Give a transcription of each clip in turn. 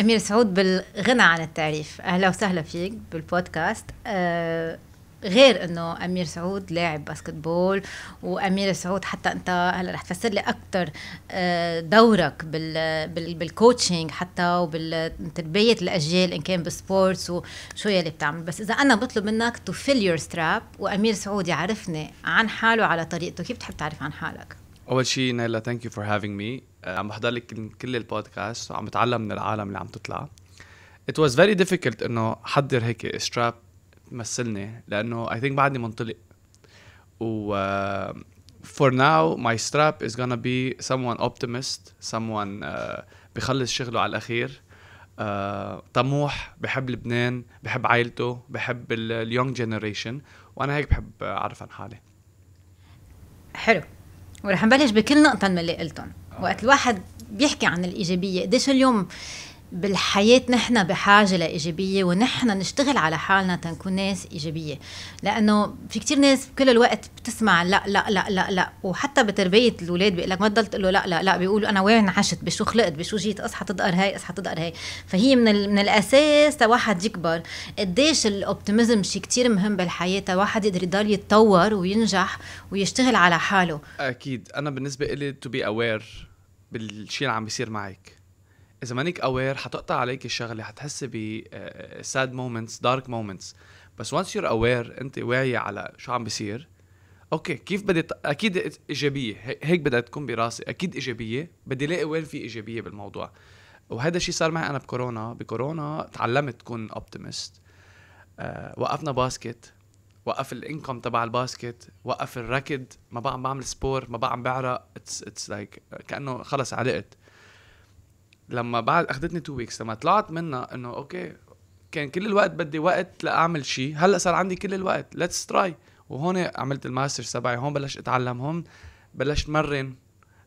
أمير سعود بالغنى عن التعريف أهلا وسهلا فيك بالبودكاست أه غير انه امير سعود لاعب باسكتبول وامير سعود حتى انت هلا رح تفسر لي اكثر آه، دورك بال بالكوتشنج حتى وبالتربيه الاجيال ان كان بالسبورتس وشو يلي بتعمل بس اذا انا بطلب منك تو فيل يور ستراب وامير سعود يعرفني عن حاله على طريقته كيف بتحب تعرف عن حالك؟ اول شيء نيلا ثانك يو فور هافينج مي عم بحضر لك كل البودكاست وعم بتعلم من العالم اللي عم تطلع ات واز فيري difficult انه حضر هيك ستراب تمثلني لانه اي ثينك بعدني منطلق و فور ناو ماي ستراب از غانا بي someone اوبتيمست someone آه، بخلص شغله على الاخير uh, طموح بحب لبنان بحب عائلته بحب اليونج جنريشن وانا هيك بحب اعرف عن حالي حلو ورح نبلش بكل نقطة من اللي قلتهم وقت الواحد بيحكي عن الإيجابية قديش اليوم بالحياة نحن بحاجة لإيجابية ونحن نشتغل على حالنا تنكون ناس إيجابية لأنه في كتير ناس كل الوقت بتسمع لا لا لا لا لا وحتى بتربية الأولاد بيقول لك ما تضل تقول له لا لا لا بيقولوا أنا وين عشت بشو خلقت بشو جيت أصحى تدقر هاي أصحى تدقر هاي فهي من, من الأساس لواحد يكبر قديش الأوبتيميزم شيء كتير مهم بالحياة واحد يقدر يضل يتطور وينجح ويشتغل على حاله أكيد أنا بالنسبة إلي تو بي أوير بالشيء اللي عم بيصير معك اذا مانك اوير حتقطع عليك الشغله حتحس ب ساد مومنتس دارك مومنتس بس وانس يور اوير انت واعيه على شو عم بيصير اوكي كيف بدي اكيد ايجابيه هيك بدها تكون براسي اكيد ايجابيه بدي الاقي وين في ايجابيه بالموضوع وهذا الشيء صار معي انا بكورونا بكورونا تعلمت كون اوبتيمست أه وقفنا باسكت وقف الانكم تبع الباسكت وقف الركض ما بقى عم بعمل سبور ما بقى عم بعرق اتس اتس لايك كانه خلص علقت لما بعد اخذتني تو ويكس لما طلعت منها انه اوكي كان كل الوقت بدي وقت لاعمل شيء هلا صار عندي كل الوقت ليتس تراي وهون عملت الماستر تبعي هون بلشت اتعلم هون بلشت مرن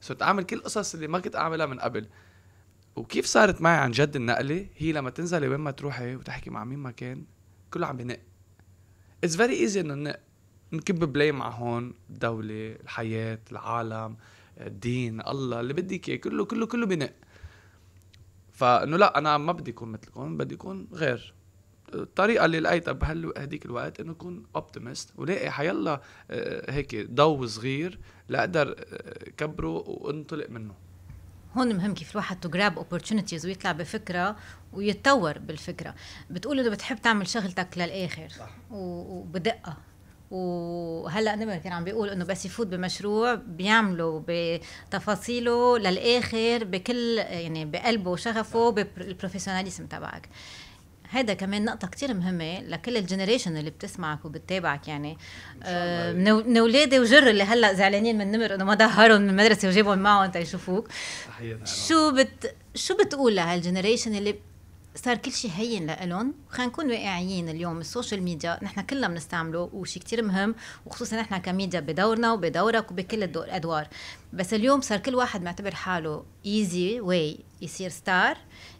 صرت اعمل كل القصص اللي ما كنت اعملها من قبل وكيف صارت معي عن جد النقله هي لما تنزلي وين ما تروحي وتحكي مع مين ما كان كله عم بنق اتس فيري ايزي انه نكب بلاي مع هون الدوله الحياه العالم الدين الله اللي بدك اياه كله كله كله بنق فانه لا انا ما بدي اكون مثلكم بدي اكون غير الطريقه اللي لقيتها بهديك الوقت انه اكون اوبتيمست ولاقي حيلا آه، هيك ضو صغير لاقدر آه، كبره وانطلق منه هون مهم كيف الواحد تو جراب اوبورتونيتيز ويطلع بفكره ويتطور بالفكره بتقول انه بتحب تعمل شغلتك للاخر صح. وبدقه وهلا نمر كان عم بيقول انه بس يفوت بمشروع بيعمله بتفاصيله للاخر بكل يعني بقلبه وشغفه نعم. بالبروفيشناليزم تبعك هيدا كمان نقطة كتير مهمة لكل الجنريشن اللي بتسمعك وبتتابعك يعني آه من اولادي وجر اللي هلا زعلانين من نمر انه ما ظهرهم من المدرسة وجابهم معهم تيشوفوك شو بت شو بتقول لهالجنريشن اللي صار كل شيء هين لإلهم خلينا نكون واقعيين اليوم السوشيال ميديا نحن كلنا بنستعمله وشيء كتير مهم وخصوصا نحن كميديا بدورنا وبدورك وبكل الادوار بس اليوم صار كل واحد معتبر حاله ايزي واي يصير ستار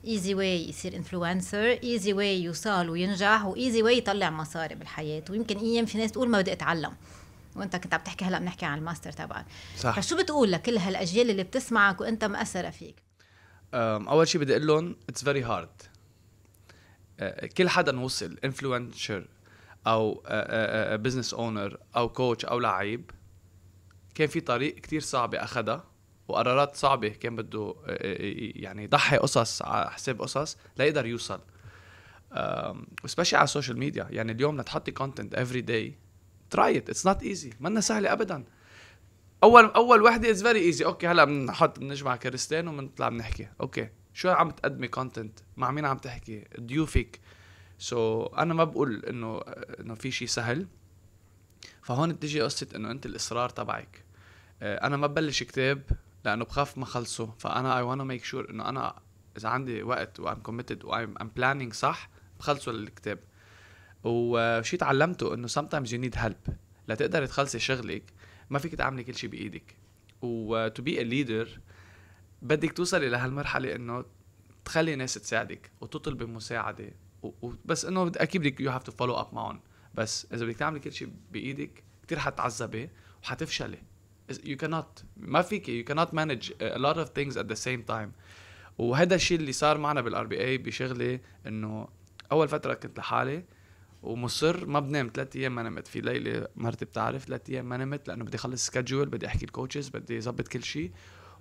ايزي واي يصير انفلونسر ايزي واي يوصل وينجح وايزي واي يطلع مصاري بالحياه ويمكن ايام في ناس تقول ما بدي اتعلم وانت كنت عم تحكي هلا بنحكي عن الماستر تبعك صح فشو بتقول لكل هالاجيال اللي بتسمعك وانت مأثره فيك اول شيء بدي اقول لهم اتس فيري هارد آه، كل حدا وصل انفلونشر او بزنس آه، اونر آه، او كوتش او لعيب كان في طريق كتير صعبه اخذها وقرارات صعبه كان بده يعني يضحي قصص على حساب قصص ليقدر يوصل سبيشلي على السوشيال ميديا يعني اليوم لتحطي كونتنت افري داي تراي ات اتس نوت ايزي منا سهله ابدا اول اول وحده از فيري ايزي اوكي هلا بنحط بنجمع كرستين وبنطلع بنحكي اوكي شو عم تقدمي كونتنت مع مين عم تحكي ضيوفك سو so, انا ما بقول انه انه في شيء سهل فهون بتجي قصه انه انت الاصرار تبعك آه، انا ما ببلش كتاب لانه بخاف ما خلصه فانا اي وانا ميك شور انه انا اذا عندي وقت وام كوميتد وام بلانينج صح بخلصه الكتاب وشي تعلمته انه سام تايمز يو نيد هيلب لتقدري تخلصي شغلك ما فيك تعملي كل شيء بايدك و تو بي ا ليدر بدك توصلي لهالمرحله انه تخلي ناس تساعدك وتطلبي مساعده وبس انه اكيد بدك يو هاف تو فولو اب معهم بس اذا بدك تعملي كل شيء بايدك كثير حتعذبي وحتفشلي يو كانوت ما فيكي يو كانوت مانج a lot of things at the same time وهذا الشيء اللي صار معنا بالار بي اي بشغلي انه اول فتره كنت لحالي ومصر ما بنام ثلاث ايام ما نمت في ليله مرتي بتعرف ثلاث ايام ما نمت لانه بدي اخلص سكجول بدي احكي الكوتشز بدي اظبط كل شيء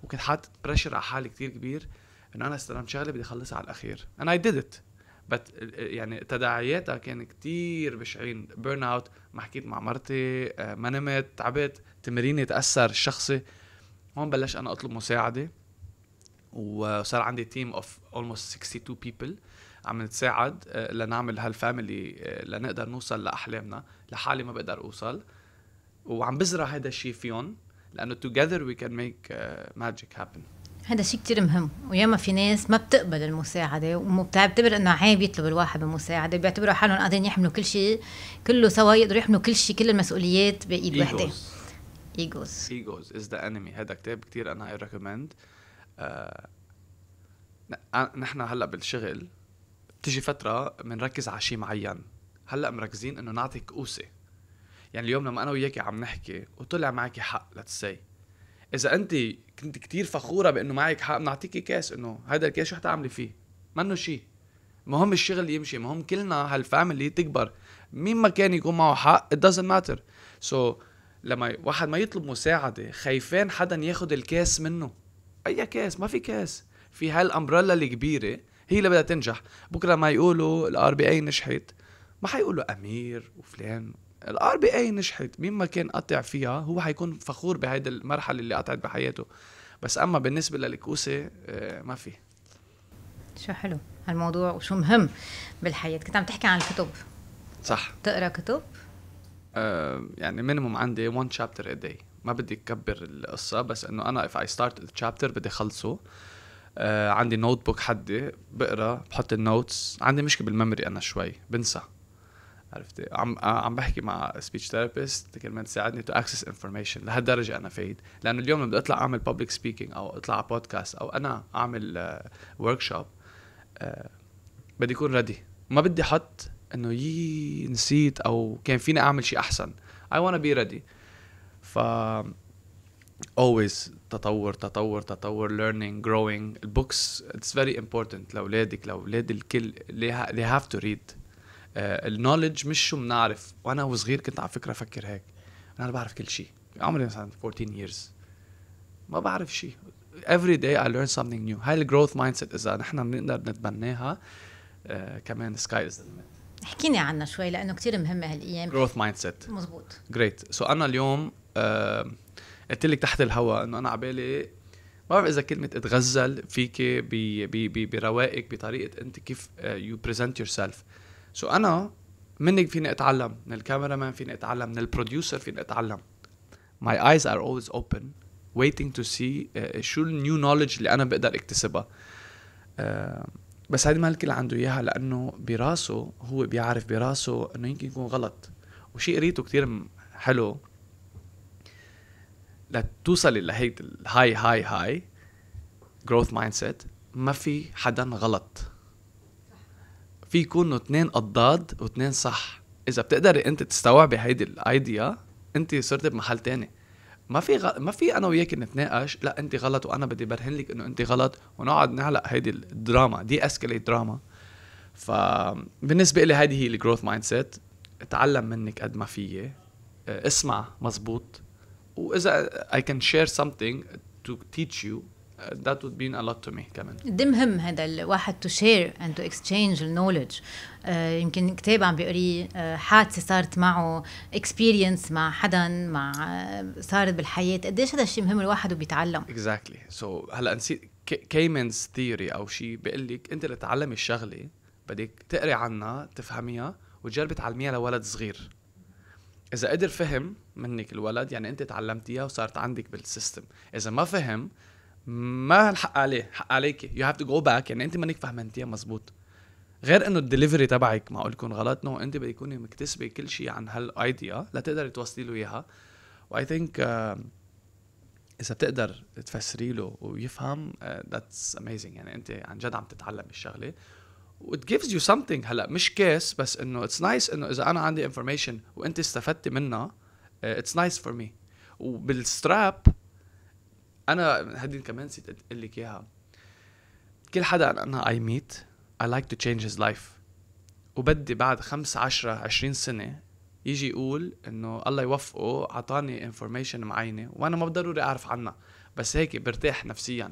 وكنت حاطط بريشر على حالي كتير كبير انه انا استلمت شغله بدي اخلصها على الاخير انا اي ديد ات بت يعني تداعياتها كان كتير بشعين بيرن اوت ما حكيت مع مرتي آه، ما نمت تعبت تمريني تاثر الشخصي هون بلش انا اطلب مساعده وصار عندي تيم اوف اولموست 62 بيبل عم نتساعد آه، لنعمل هالفاميلي آه، لنقدر نوصل لاحلامنا لحالي ما بقدر اوصل وعم بزرع هذا الشيء فيهم لانه together we can make uh, magic happen هذا شيء كتير مهم وياما في ناس ما بتقبل المساعده وبتعتبر انه عيب يطلب الواحد المساعده بيعتبروا حالهم قادرين يحملوا كل شيء كله سوا يقدروا يحملوا كل شيء كل المسؤوليات بايد وحده ايجوز ايجوز از ذا انمي هذا كتاب كتير انا اي آه، ريكومند آه، نحن هلا بالشغل بتيجي فتره بنركز على شيء معين هلا مركزين انه نعطي كؤوسه يعني اليوم لما انا وياك عم نحكي وطلع معك حق ليتس سي اذا انت كنت كتير فخوره بانه معك حق بنعطيكي كاس انه هذا الكاس شو حتعملي فيه منه شيء مهم الشغل يمشي مهم كلنا هالفاميلي تكبر مين ما كان يكون معه حق it doesn't matter so لما واحد ما يطلب مساعدة خايفين حدا ياخد الكاس منه أي كاس ما في كاس في هالأمبريلا الكبيرة هي اللي بدها تنجح بكرة ما يقولوا الار بي اي نجحت ما حيقولوا أمير وفلان الار بي اي نجحت مين ما كان قطع فيها هو حيكون فخور بهيدي المرحله اللي قطعت بحياته بس اما بالنسبه للكوسه آه، ما في شو حلو هالموضوع وشو مهم بالحياه كنت عم تحكي عن الكتب صح تقرا كتب آه يعني مينيموم عندي 1 شابتر ا داي ما بدي اكبر القصه بس انه انا اف اي ستارت الشابتر بدي اخلصه آه عندي نوت بوك حدي بقرا بحط النوتس عندي مشكله بالميموري انا شوي بنسى عرفتي عم عم بحكي مع سبيتش ثيرابيست كرمال تساعدني تو اكسس انفورميشن لهالدرجه انا فايد لانه اليوم لما بدي اطلع اعمل بابليك سبيكينج او اطلع على بودكاست او انا اعمل ورك آه، شوب آه، بدي اكون ريدي ما بدي احط انه يي نسيت او كان فيني اعمل شيء احسن اي ونا بي ريدي ف اولويز تطور تطور تطور ليرنينج جروينج البوكس اتس فيري امبورتنت لاولادك لاولاد الكل they have to read آه، النولج مش شو بنعرف وانا وصغير كنت على فكره افكر هيك انا بعرف كل شيء عمري مثلا 14 years ما بعرف شيء every day I learn something new هاي الجروث مايند سيت اذا نحن بنقدر نتبناها آه، كمان سكاي از احكيني عنها شوي لانه كثير مهمه هالايام جروث مايند سيت مضبوط جريت سو انا اليوم آه، قلت لك تحت الهواء انه انا بالي ما بعرف اذا كلمه اتغزل فيك بروائك بطريقه انت كيف يو بريزنت يور سيلف سو انا منك فيني اتعلم من الكاميرا مان فيني اتعلم من البروديوسر فيني اتعلم my eyes are always open waiting to see uh, شو النيو نولج اللي انا بقدر اكتسبها uh, بس هذه ما الكل عنده اياها لانه براسه هو بيعرف براسه انه يمكن يكون غلط وشيء قريته كثير حلو لتوصلي لهيك الهاي هاي هاي جروث مايند سيت ما في حدا غلط في يكونوا اثنين قضاد واثنين صح اذا بتقدري انت تستوعبي هيدي الايديا انت صرتي بمحل تاني ما في غ... ما في انا وياك نتناقش لا انت غلط وانا بدي برهن لك انه انت غلط ونقعد نعلق هيدي الدراما دي اسكليت دراما فبالنسبه لي هيدي هي الجروث مايند سيت اتعلم منك قد ما في آه، اسمع مزبوط واذا اي كان شير something to teach you that would mean a lot to me كمان دي مهم هذا الواحد to share and to exchange knowledge uh, يمكن كتاب عم بيقريه uh, حادثه صارت معه experience مع حدا مع uh, صارت بالحياه قديش هذا الشيء مهم الواحد وبيتعلم exactly so هلا نسيت كيمنز ثيوري او شيء بيقول لك انت لتعلمي الشغله بدك تقري عنها تفهميها وتجربي تعلميها لولد صغير اذا قدر فهم منك الولد يعني انت تعلمتيها وصارت عندك بالسيستم اذا ما فهم ما الحق عليه حق عليكي يو هاف تو جو باك يعني انت مانك فهمانتيها مزبوط غير انه الدليفري تبعك معقول لكم غلط نو انت بدك تكوني مكتسبه كل شيء عن هالايديا لتقدري توصلي له اياها واي آه، ثينك اذا بتقدر تفسري له ويفهم ذاتس uh, اميزنج يعني انت عن جد عم تتعلم الشغله وات جيفز يو سمثينج هلا مش كيس بس انه اتس نايس انه اذا انا عندي انفورميشن وانت استفدتي منها اتس نايس فور مي وبالستراب انا هدي كمان نسيت اقول لك اياها كل حدا انا اي ميت اي لايك تو تشينج هيز لايف وبدي بعد خمس عشرة عشرين سنة يجي يقول انه الله يوفقه اعطاني انفورميشن معينة وانا ما بضروري اعرف عنها بس هيك برتاح نفسيا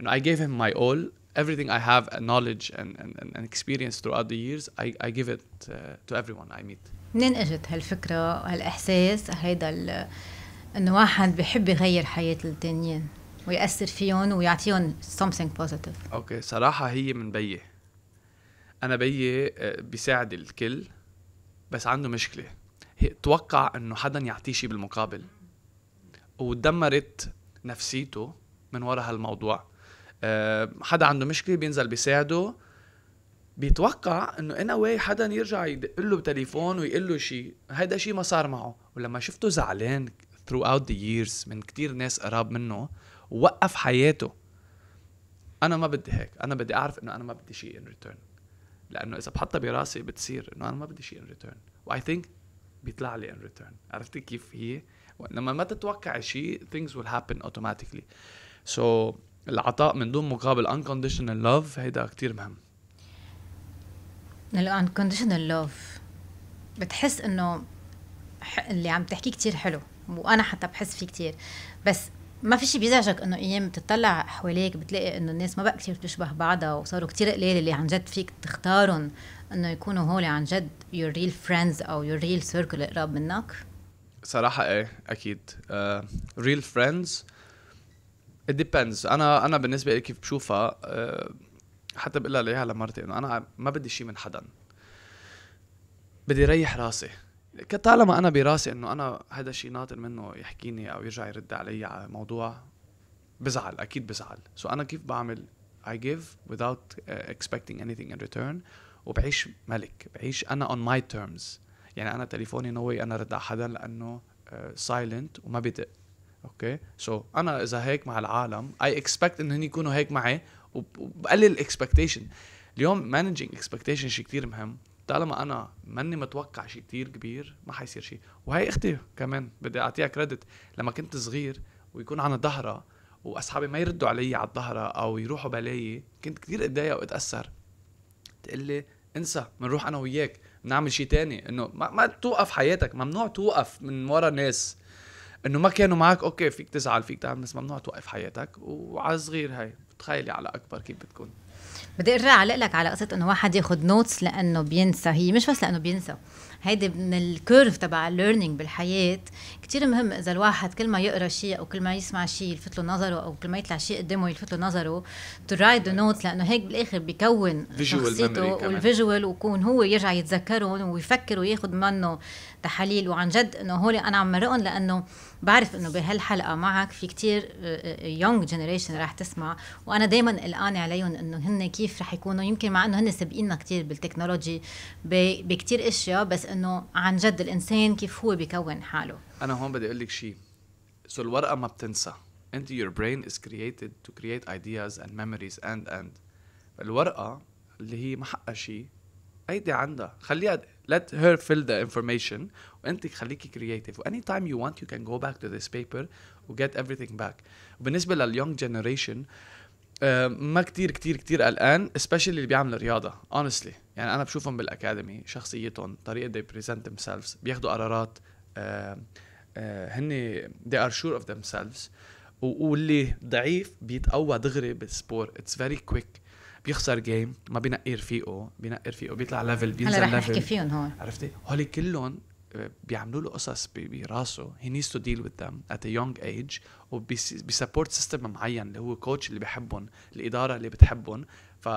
انه اي جيف هيم ماي اول everything I have a knowledge and, and, and experience throughout the years I, I give it uh, to everyone I meet منين اجت هالفكرة هالاحساس هيدا انه واحد بحب يغير حياه التانيين ويأثر فيهم ويعطيهم something positive اوكي صراحه هي من بيي انا بيي آه، بيساعد الكل بس عنده مشكله توقع انه حدا يعطيه شيء بالمقابل وتدمرت نفسيته من وراء هالموضوع آه، حدا عنده مشكله بينزل بيساعده بيتوقع انه انا واي حدا يرجع يدق له بتليفون ويقول له شيء هذا شيء ما صار معه ولما شفته زعلان throughout the years من كتير ناس قراب منه ووقف حياته انا ما بدي هيك انا بدي اعرف انه انا ما بدي شيء ان return لانه اذا بحطها براسي بتصير انه انا ما بدي شيء ان ريتيرن واي ثينك بيطلع لي ان return عرفتي كيف هي لما ما تتوقع شيء things will happen automatically so العطاء من دون مقابل unconditional love هيدا كتير مهم ال unconditional love بتحس انه اللي عم تحكيه كتير حلو وانا حتى بحس فيه كتير بس ما في شيء بيزعجك انه ايام بتطلع حواليك بتلاقي انه الناس ما بقى كثير بتشبه بعضها وصاروا كثير قليل اللي عن جد فيك تختارهم انه يكونوا هول عن جد يور ريل فريندز او يور ريل سيركل اقرب منك صراحة ايه اكيد ريل uh, فريندز it depends انا انا بالنسبة لي كيف بشوفها uh, حتى بقول لها لمرتي انه انا ما بدي شيء من حدا بدي ريح راسي طالما انا براسي انه انا هذا الشيء ناطر منه يحكيني او يرجع يرد علي على موضوع بزعل اكيد بزعل سو so انا كيف بعمل I give without uh, expecting anything in return وبعيش ملك بعيش انا on my terms يعني انا تليفوني نوي انا رد على حدا لانه سايلنت uh, وما بدق اوكي سو انا اذا هيك مع العالم اي اكسبكت انهم يكونوا هيك معي وبقلل الاكسبكتيشن اليوم مانجينج اكسبكتيشن شيء كثير مهم طالما انا ماني متوقع شيء كثير كبير ما حيصير شيء وهي اختي كمان بدي اعطيها كريدت لما كنت صغير ويكون عنا ظهرة واصحابي ما يردوا علي على الظهرة او يروحوا بلاي كنت كثير اتضايق واتاثر تقول لي انسى بنروح انا وياك بنعمل شيء تاني انه ما, ما توقف حياتك ممنوع توقف من ورا ناس انه ما كانوا معك اوكي فيك تزعل فيك تعمل بس ممنوع توقف حياتك وعلى صغير هاي تخيلي على اكبر كيف بتكون بدي ارجع اعلق لك على قصه انه واحد ياخذ نوتس لانه بينسى هي مش بس لانه بينسى هيدي من الكيرف تبع الليرنينج بالحياه كثير مهم اذا الواحد كل ما يقرا شيء او كل ما يسمع شيء يلفت له نظره او كل ما يطلع شيء قدامه يلفت له نظره تو رايد نوتس لانه هيك بالاخر بيكون شخصيته والفيجوال ويكون هو يرجع يتذكرهم ويفكر وياخذ منه التحاليل وعن جد انه هول انا عم مرقهم لانه بعرف انه بهالحلقه معك في كتير يونج جنريشن راح تسمع وانا دائما قلقانه عليهم انه هن كيف راح يكونوا يمكن مع انه هن سابقيننا كتير بالتكنولوجي بكتير اشياء بس انه عن جد الانسان كيف هو بيكون حاله انا هون بدي اقول لك شيء سو الورقه ما بتنسى انت your brain is created to create ideas and memories and and الورقه اللي هي ما حقها شيء ايدي عندها خليها let her fill the information وانت خليكي creative any time you want you can go back to this paper و get everything back وبالنسبه لليونج generation ما كتير كتير كتير قلقان especially اللي بيعمل رياضة honestly يعني أنا بشوفهم بالأكاديمي شخصيتهم طريقة they present themselves بياخدوا قرارات uh, هن they are sure of themselves واللي ضعيف بيتقوى دغري بالسبور it's very quick بيخسر جيم ما بينقي رفيقه بينقي رفيقه بيطلع ليفل بينزل ليفل هلا رح نحكي فيهم هون عرفتي؟ هولي كلهم آه، بيعملوا له قصص براسه هي نيدز تو ديل وذ ذم ات ا ايدج ايج وبسبورت سيستم معين اللي هو كوتش اللي بحبهم الاداره اللي بتحبهم ف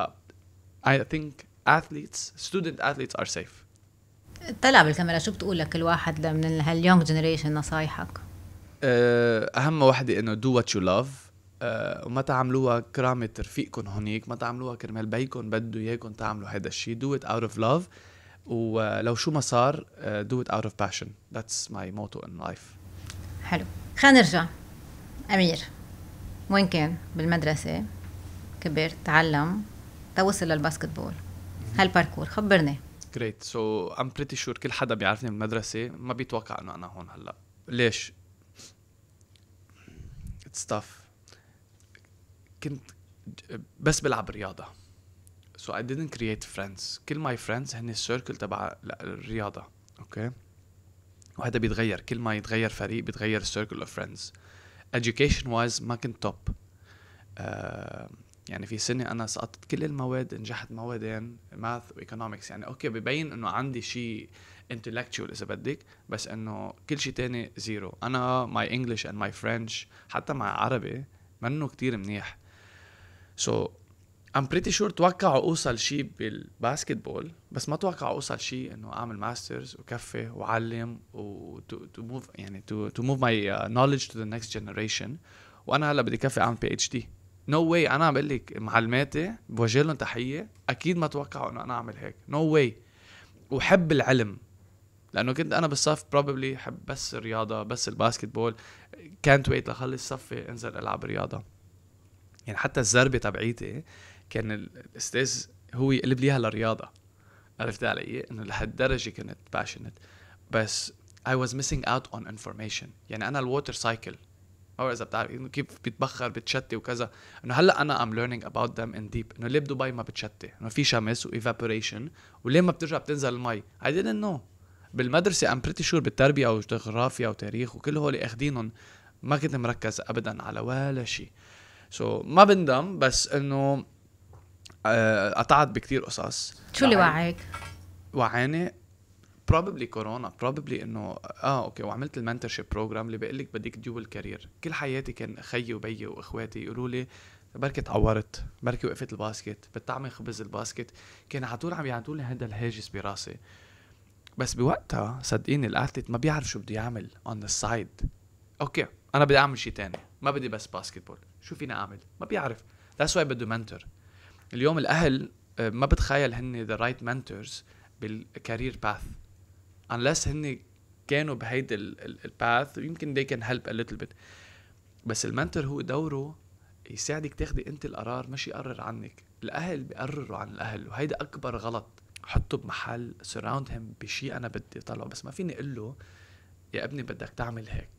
اي ثينك athletes student athletes are safe طلع بالكاميرا شو بتقول لك الواحد من هاليونج جنريشن نصايحك آه، اهم وحده انه do what you love آه، وما تعملوها كرامة رفيقكم هونيك ما تعملوها كرمال بيكم بده اياكم تعملوا هذا الشيء do it out of love ولو شو ما صار آه، do it out of passion that's my motto in life حلو خلينا نرجع أمير وين كان بالمدرسة كبر تعلم توصل للباسكتبول هالباركور خبرني جريت سو ام بريتي شور كل حدا بيعرفني بالمدرسه ما بيتوقع انه انا هون هلا ليش اتس tough كنت بس بلعب رياضه سو اي didnt كرييت فريندز كل ماي فريندز هن السيركل تبع الرياضه اوكي وهذا بيتغير كل ما يتغير فريق بيتغير السيركل اوف فريندز education وايز ما كنت توب uh, آه، يعني في سنه انا سقطت كل المواد نجحت موادين ماث وايكونومكس يعني اوكي ببين انه عندي شيء intellectual اذا بدك بس انه كل شيء تاني زيرو انا ماي انجلش اند ماي فرنش حتى مع عربي منه كتير منيح سو ام بريتي شور توقع اوصل شيء بالباسكتبول بس ما توقع اوصل شيء انه اعمل ماسترز وكفي وعلم و تو موف يعني تو تو موف ماي نولج تو ذا نكست جنريشن وانا هلا بدي كفي اعمل بي اتش دي نو واي انا عم بقول لك معلماتي بوجه لهم تحيه اكيد ما توقعوا انه انا اعمل هيك نو no واي وحب العلم لانه كنت انا بالصف بروبلي حب بس الرياضه بس الباسكتبول كانت ويت لخلص صفي انزل العب رياضه يعني حتى الزربه تبعيتي كان الاستاذ هو يقلب لي اياها للرياضه عرفت علي انه لهالدرجه كنت باشنت بس I was missing out on information يعني انا الووتر سايكل ما بعرف اذا بتعرف انه كيف بيتبخر بتشتي وكذا انه هلا انا ام learning about them in deep انه ليه بدبي ما بتشتي انه في شمس وايفابوريشن وليه ما بترجع بتنزل المي I didn't know بالمدرسه ام بريتي شور بالتربيه وجغرافيا وتاريخ وكل هول اخذينهم ما كنت مركز ابدا على ولا شيء سو so, ما بندم بس انه آه، قطعت بكتير قصص شو اللي وعاك؟ وعاني بروبلي كورونا بروبلي انه اه اوكي وعملت المنتور شيب بروجرام اللي بقول لك بدك ديول كارير كل حياتي كان خيي وبيي واخواتي يقولوا لي بركي تعورت بركي وقفت الباسكت بتعمل خبز الباسكت كان على طول عم يعطوا لي هذا الهاجس براسي بس بوقتها صدقيني الاتليت ما بيعرف شو بده يعمل اون ذا سايد اوكي انا بدي اعمل شيء تاني ما بدي بس باسكت بول شو فيني اعمل ما بيعرف ذاتس واي بده منتور اليوم الاهل آه، ما بتخيل هن ذا رايت منتورز بالكارير باث unless هن كانوا بهيدي الباث يمكن they can help a little bit بس المنتور هو دوره يساعدك تاخدي انت القرار مش يقرر عنك الاهل بيقرروا عن الاهل وهيدا اكبر غلط حطه بمحل سراوند هيم بشيء انا بدي طلعه بس ما فيني اقول له يا ابني بدك تعمل هيك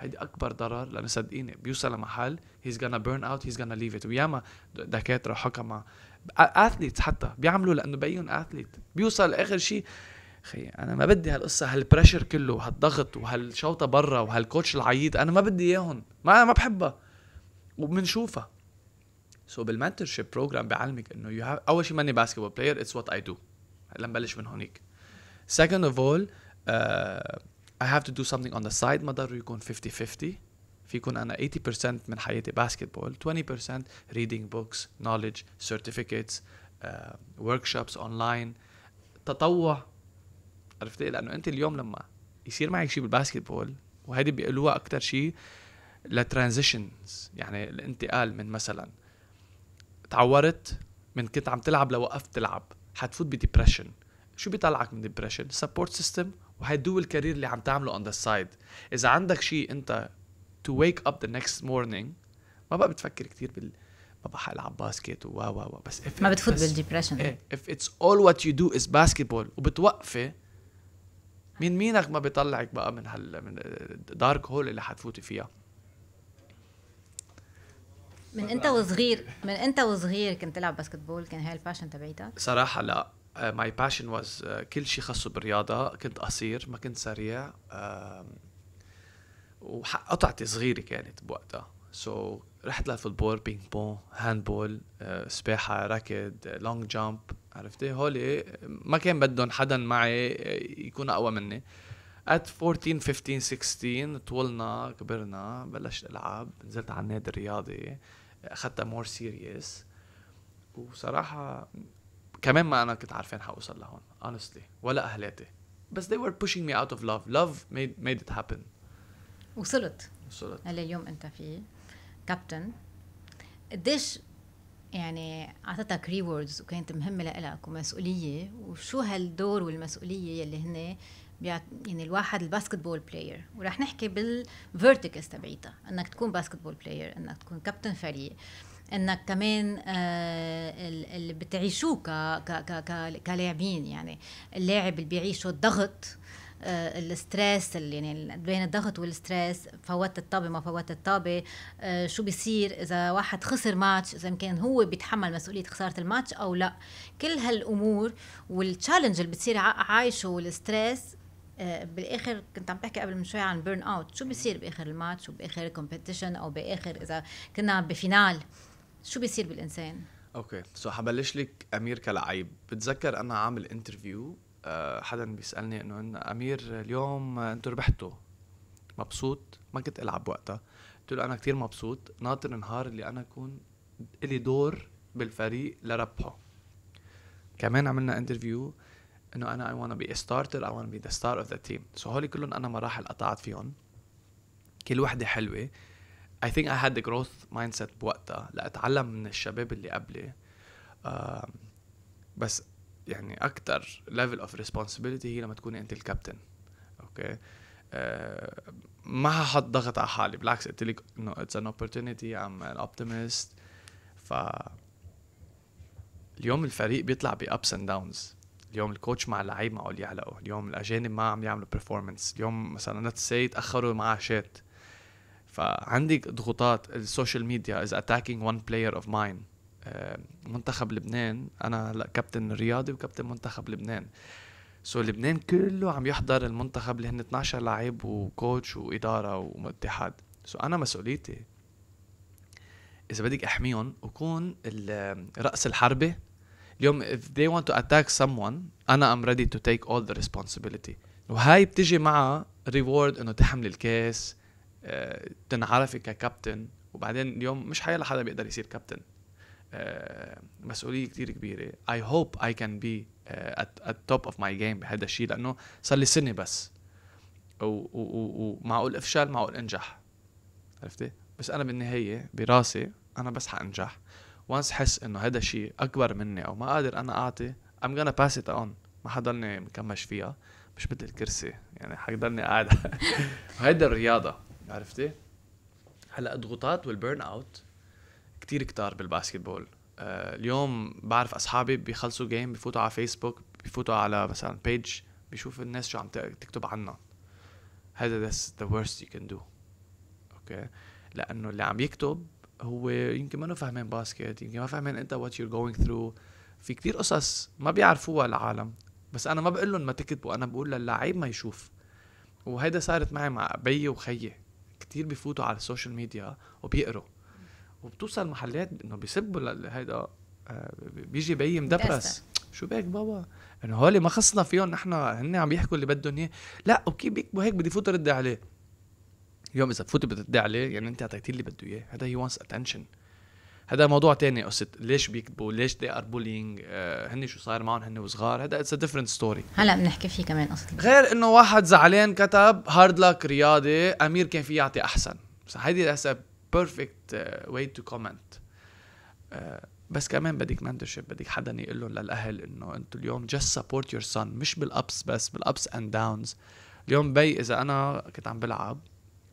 هيدي اكبر ضرر لانه صدقيني بيوصل لمحل هيز غانا بيرن اوت هيز غانا ليف ات وياما دكاتره حكمة اثليتس حتى بيعملوا لانه بين اثليت بيوصل اخر شيء خي انا ما بدي هالقصه هالبريشر كله وهالضغط وهالشوطه برا وهالكوتش العيد انا ما بدي اياهم ما ما بحبها وبنشوفها سو so بالمنتور شيب بروجرام بيعلمك انه يو هاف اول شيء ماني باسكتبول بلاير اتس وات اي دو هلا نبلش من هونيك سكند اوف اول I have to do something on the side ما ضروري يكون 50 50 فيكون انا 80% من حياتي باسكتبول 20% reading books knowledge certificates uh, workshops online تطوع عرفت ايه لانه انت اليوم لما يصير معك شيء بالباسكتبول وهيدي بيقولوها اكثر شيء لترانزيشنز يعني الانتقال من مثلا تعورت من كنت عم تلعب لوقفت تلعب حتفوت بديبرشن شو بيطلعك من ديبرشن سبورت سيستم وهيدو الكارير اللي عم تعمله اون ذا سايد اذا عندك شيء انت تو ويك اب ذا نيكست مورنينج ما بقى بتفكر كثير بال ما بقى العب باسكت و و و بس ما بتفوت بالديبرشن ايه if it's all what you do is basketball وبتوقفي مين مينك ما بيطلعك بقى من هال من دارك هول اللي حتفوتي فيها من انت وصغير من انت وصغير كنت تلعب باسكتبول كان هاي الفاشن تبعيتك؟ صراحة لا ماي باشن واز كل شيء خاصه بالرياضه كنت قصير ما كنت سريع uh, um, وقطعتي صغيره كانت بوقتها سو so, رحت للفوتبول بينج بون هاند بول سباحه راكد لونج جامب عرفتي هولي ما كان بدهم حدا معي uh، يكون اقوى مني ات 14 15 16 طولنا كبرنا بلشت العب نزلت على النادي الرياضي اخذتها مور سيريس وصراحه كمان ما انا كنت عارفين حوصل لهون honestly ولا اهلاتي بس they were pushing me out of love love made made it happen وصلت وصلت هلا اليوم انت في كابتن قديش يعني اعطتك ريوردز وكانت مهمه لإلك ومسؤوليه وشو هالدور والمسؤوليه يلي هن يعني الواحد الباسكت بول بلاير ورح نحكي بالفيرتيكس تبعيتها انك تكون باسكت بول بلاير انك تكون كابتن فريق انك كمان آه، اللي بتعيشوه كلاعبين يعني اللاعب اللي بيعيشه الضغط آه، الستريس يعني بين الضغط والستريس فوت الطابه ما فوت الطابه آه، شو بيصير اذا واحد خسر ماتش اذا كان هو بيتحمل مسؤوليه خساره الماتش او لا كل هالامور والتشالنج اللي بتصير عايشه والستريس بالاخر كنت عم تحكي قبل من شوي عن بيرن اوت شو بيصير باخر الماتش وباخر الكومبيتيشن او باخر اذا كنا بفينال شو بيصير بالانسان اوكي سو حبلش لك امير كلعيب بتذكر انا عامل انترفيو آه، حدا بيسالني انه إن امير اليوم انتم ربحتوا مبسوط ما كنت العب وقتها قلت له انا كثير مبسوط ناطر النهار اللي انا اكون الي دور بالفريق لربحه كمان عملنا انترفيو انه انا اي ونا بي ستارتر اي ونا بي ذا ستار اوف ذا تيم سو هولي كلهم انا مراحل قطعت فيهم كل وحده حلوه I think I had the growth mindset بوقتها لأتعلم من الشباب اللي قبلي uh, بس يعني أكتر level of responsibility هي لما تكوني أنت الكابتن أوكي uh, ما ححط ضغط على حالي بالعكس قلت لك إنه it's an opportunity I'm an optimist ف اليوم الفريق بيطلع بأبس اند داونز اليوم الكوتش مع اللعيب معقول يعلقوا اليوم الأجانب ما عم يعملوا performance اليوم مثلا let's say تأخروا مع شات فعندي ضغوطات السوشيال ميديا از اتاكينج وان بلاير اوف ماين منتخب لبنان انا هلا كابتن رياضي وكابتن منتخب لبنان سو so, لبنان كله عم يحضر المنتخب اللي هن 12 لعيب وكوتش واداره واتحاد سو so, انا مسؤوليتي اذا بدك احميهم وكون راس الحربه اليوم if they want to attack someone انا ام ريدي تو تيك اول ذا responsibility وهاي بتجي معها ريورد انه تحمل الكاس آه، تنعرفي ككابتن وبعدين اليوم مش حيلا حدا بيقدر يصير كابتن آه، مسؤوليه كتير كبيره اي هوب اي كان بي ات توب اوف ماي جيم بهذا الشيء لانه صار لي سنه بس ومعقول افشل معقول انجح عرفتي بس انا بالنهايه براسي انا بس حانجح وانس حس انه هذا الشيء اكبر مني او ما قادر انا اعطي ام gonna باس ات اون ما حضلني مكمش فيها مش مثل الكرسي يعني حضلني قاعد هيدا الرياضه عرفتي؟ هلا الضغوطات والبيرن اوت كثير كتار بالباسكتبول آه، اليوم بعرف اصحابي بيخلصوا جيم بفوتوا على فيسبوك بفوتوا على مثلا بيج بيشوف الناس شو عم تكتب عنا هذا ذس ذا ورست يو كان دو اوكي لانه اللي عم يكتب هو يمكن ما فاهمين باسكت يمكن ما فاهمين انت وات يو جوينج ثرو في كتير قصص ما بيعرفوها العالم بس انا ما بقول لهم ما تكتبوا انا بقول للعيب ما يشوف وهيدا صارت معي مع بيي وخيي كتير بيفوتوا على السوشيال ميديا وبيقروا وبتوصل محلات انه بيسبوا هيدا آه، بيجي بي مدبرس شو بك بابا انه هول ما خصنا فيهم نحن هن عم يحكوا اللي بدهم اياه لا وكيف بيكبوا هيك بدي فوت ارد عليه اليوم اذا فوت بترد عليه يعني انت اعطيتيه اللي بده اياه هذا هي وانس اتنشن هذا موضوع تاني قصه ليش بيكتبوا ليش دي ار بولينج آه هن شو صار معهم هن وصغار هذا اتس ديفرنت ستوري هلا بنحكي فيه كمان اصلا غير انه واحد زعلان كتب هارد لك رياضي امير كان فيه يعطي احسن بس هيدي هسه بيرفكت واي تو كومنت بس كمان بدك منتورشيب بدك حدا يقول لهم للاهل انه انتم اليوم جاست سبورت يور سون مش بالابس بس بالابس اند داونز اليوم بي اذا انا كنت عم بلعب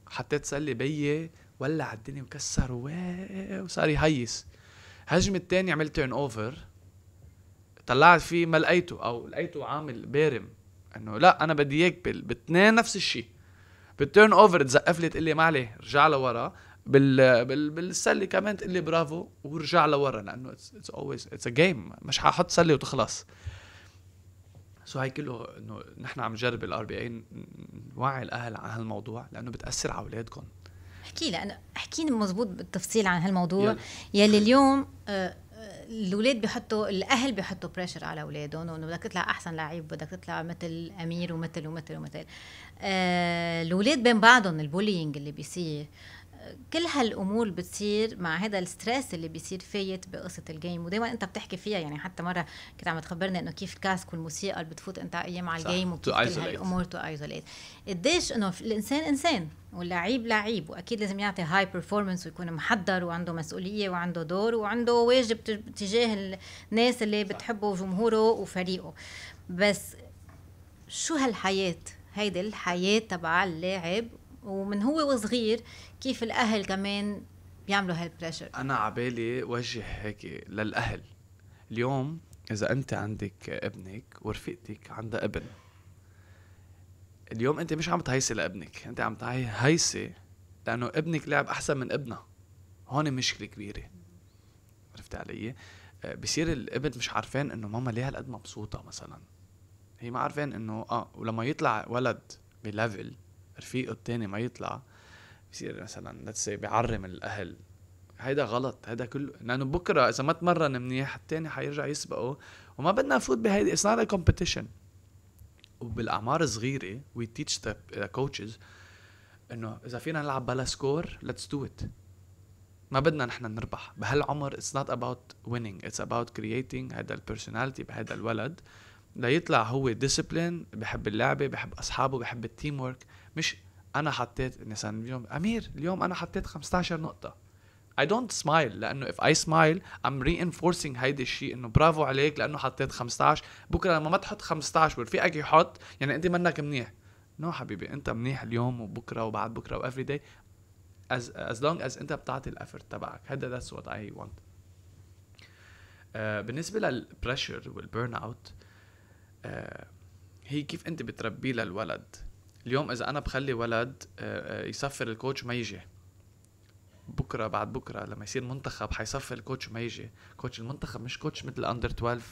حطيت سلي بيي ولع الدنيا مكسر وصار يهيس هجم الثاني عملت تيرن اوفر طلعت فيه ما لقيته او لقيته عامل بارم انه لا انا بدي اياك باثنين نفس الشيء بالتيرن اوفر تزقف لي تقول لي ما عليه رجع لورا بال بال بالسله كمان تقول لي برافو ورجع لورا لانه اتس اولويز اتس ا جيم مش ححط سله وتخلص سو هاي كله انه نحن عم نجرب الار بي اي نوعي الاهل عن هالموضوع لانه بتاثر على اولادكم احكي لأن احكي مزبوط بالتفصيل عن هالموضوع يلا. يلي اليوم آه، آه، الاولاد بيحطوا الاهل بيحطوا بريشر على اولادهم وانه بدك تطلع احسن لعيب بدك تطلع مثل امير ومثل ومثل ومثل آه، الاولاد بين بعضهم البولينج اللي بيصير آه كل هالامور بتصير مع هذا الستريس اللي بيصير فايت بقصه الجيم ودائما انت بتحكي فيها يعني حتى مره كنت عم تخبرنا انه كيف الكاسك والموسيقى اللي بتفوت انت ايام على الجيم وكيف كل هالامور تو ايزوليت قديش انه الانسان انسان واللعيب لعيب واكيد لازم يعطي هاي بيرفورمنس ويكون محضر وعنده مسؤوليه وعنده دور وعنده واجب تجاه الناس اللي بتحبه وجمهوره وفريقه بس شو هالحياه هيدي الحياه تبع اللاعب ومن هو وصغير كيف الاهل كمان بيعملوا هالبريشر انا عبالي وجه هيك للاهل اليوم اذا انت عندك ابنك ورفيقتك عندها ابن اليوم انت مش عم تهيسي لابنك انت عم تهيسي لانه ابنك لعب احسن من ابنها هون مشكله كبيره عرفت علي آه، بصير الابن مش عارفين انه ماما ليه هالقد مبسوطه مثلا هي ما عارفين انه اه ولما يطلع ولد بليفل رفيقه الثاني ما يطلع بصير مثلا ليتس بيعرم الاهل هيدا غلط هيدا كله لانه بكره اذا ما تمرن منيح الثاني حيرجع يسبقه وما بدنا نفوت بهيدي اتس نوت كومبيتيشن وبالاعمار الصغيره وي تيتش ذا كوتشز انه اذا فينا نلعب بلا سكور ليتس دو ات ما بدنا نحن نربح بهالعمر اتس نوت اباوت وينينج اتس اباوت كرييتينج هيدا البيرسوناليتي بهيدا الولد ليطلع هو ديسيبلين بحب اللعبه بحب اصحابه بحب التيم ورك مش انا حطيت مثلا اليوم امير اليوم انا حطيت 15 نقطه I don't smile لانه if I smile I'm reinforcing هيدا الشيء انه برافو عليك لانه حطيت 15 بكره لما ما تحط 15 ورفيقك يحط يعني انت منك منيح نو no حبيبي انت منيح اليوم وبكره وبعد بكره وافري داي as as long as انت بتعطي الافورت تبعك هذا that's what I want uh, بالنسبه للبريشر والبرن اوت uh, هي كيف انت بتربيه للولد اليوم اذا انا بخلي ولد آه، آه، يصفر الكوتش ما يجي بكره بعد بكره لما يصير منتخب حيصفر الكوتش ما يجي كوتش المنتخب مش كوتش مثل الاندر 12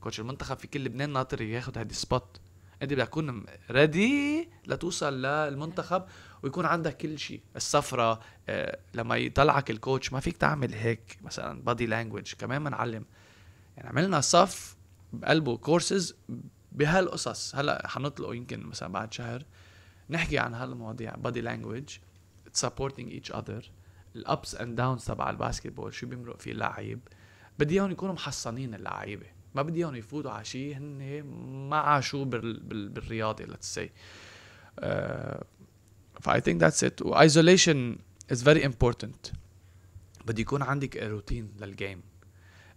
كوتش المنتخب في كل لبنان ناطر ياخذ هذه سبوت انت بدك تكون ريدي لتوصل للمنتخب ويكون عندك كل شيء السفره آه، لما يطلعك الكوتش ما فيك تعمل هيك مثلا بادي لانجوج كمان بنعلم يعني عملنا صف بقلبه كورسز بهالقصص هلا حنطلقوا يمكن مثلا بعد شهر نحكي عن هالمواضيع بادي لانجويج سبورتنج ايتش اذر الابس اند داونز تبع الباسكتبول شو بيمرق فيه اللعيب بدي اياهم يكونوا محصنين اللعيبه ما بدي اياهم يفوتوا على شيء هن ما عاشوا بالرياضه ليتس سي فاي ثينك ذاتس ات وايزوليشن از فيري امبورتنت بدي يكون عندك روتين للجيم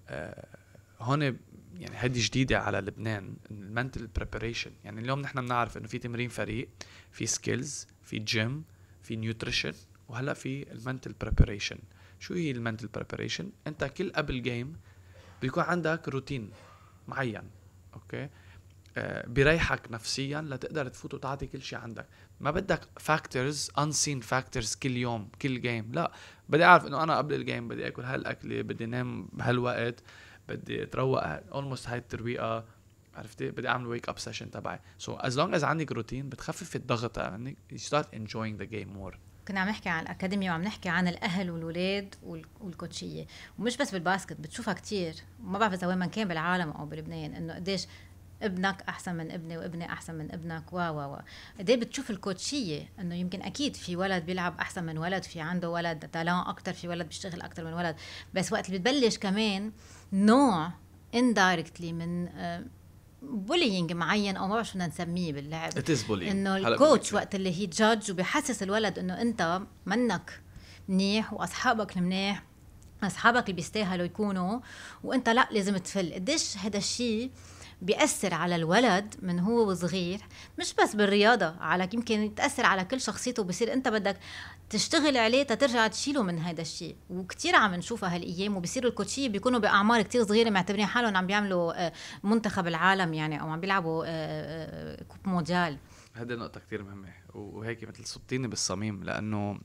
uh, هون يعني هذه جديده على لبنان المنتل بريباريشن يعني اليوم نحن بنعرف انه في تمرين فريق في سكيلز في جيم في نيوتريشن وهلا في المنتل بريباريشن شو هي المنتل بريباريشن انت كل قبل جيم بيكون عندك روتين معين اوكي آه بيريحك نفسيا لتقدر تفوت وتعطي كل شيء عندك ما بدك فاكتورز انسين فاكتورز كل يوم كل جيم لا بدي اعرف انه انا قبل الجيم بدي اكل هالاكله بدي انام بهالوقت بدي اتروق اولموست هاي الترويقه عرفتي بدي اعمل ويك اب سيشن تبعي سو از لونج از عندك روتين بتخفف الضغط عنك يو ستارت انجوينج ذا جيم مور كنا عم نحكي عن الاكاديمي وعم نحكي عن الاهل والولاد والكوتشيه ومش بس بالباسكت بتشوفها كتير ما بعرف اذا وين كان بالعالم او بلبنان انه قديش ابنك احسن من ابني وابني احسن من ابنك و و و قد إيه بتشوف الكوتشيه انه يمكن اكيد في ولد بيلعب احسن من ولد في عنده ولد تالون اكثر في ولد بيشتغل اكثر من ولد بس وقت اللي بتبلش كمان نوع اندايركتلي من بولينج آه، معين او ما بعرف شو بدنا نسميه باللعب انه الكوتش وقت اللي هي جادج وبحسس الولد انه انت منك منيح واصحابك المنيح اصحابك اللي بيستاهلوا يكونوا وانت لا لازم تفل قديش هذا الشيء بيأثر على الولد من هو وصغير مش بس بالرياضة على يمكن تأثر على كل شخصيته بصير أنت بدك تشتغل عليه تترجع تشيله من هذا الشيء وكتير عم نشوفها هالأيام وبصيروا الكوتشية بيكونوا بأعمار كتير صغيرة معتبرين حالهم عم بيعملوا آه، منتخب العالم يعني أو عم بيلعبوا آه، آه، كوب مونديال هذه نقطة كتير مهمة وهيك مثل صبتيني بالصميم لأنه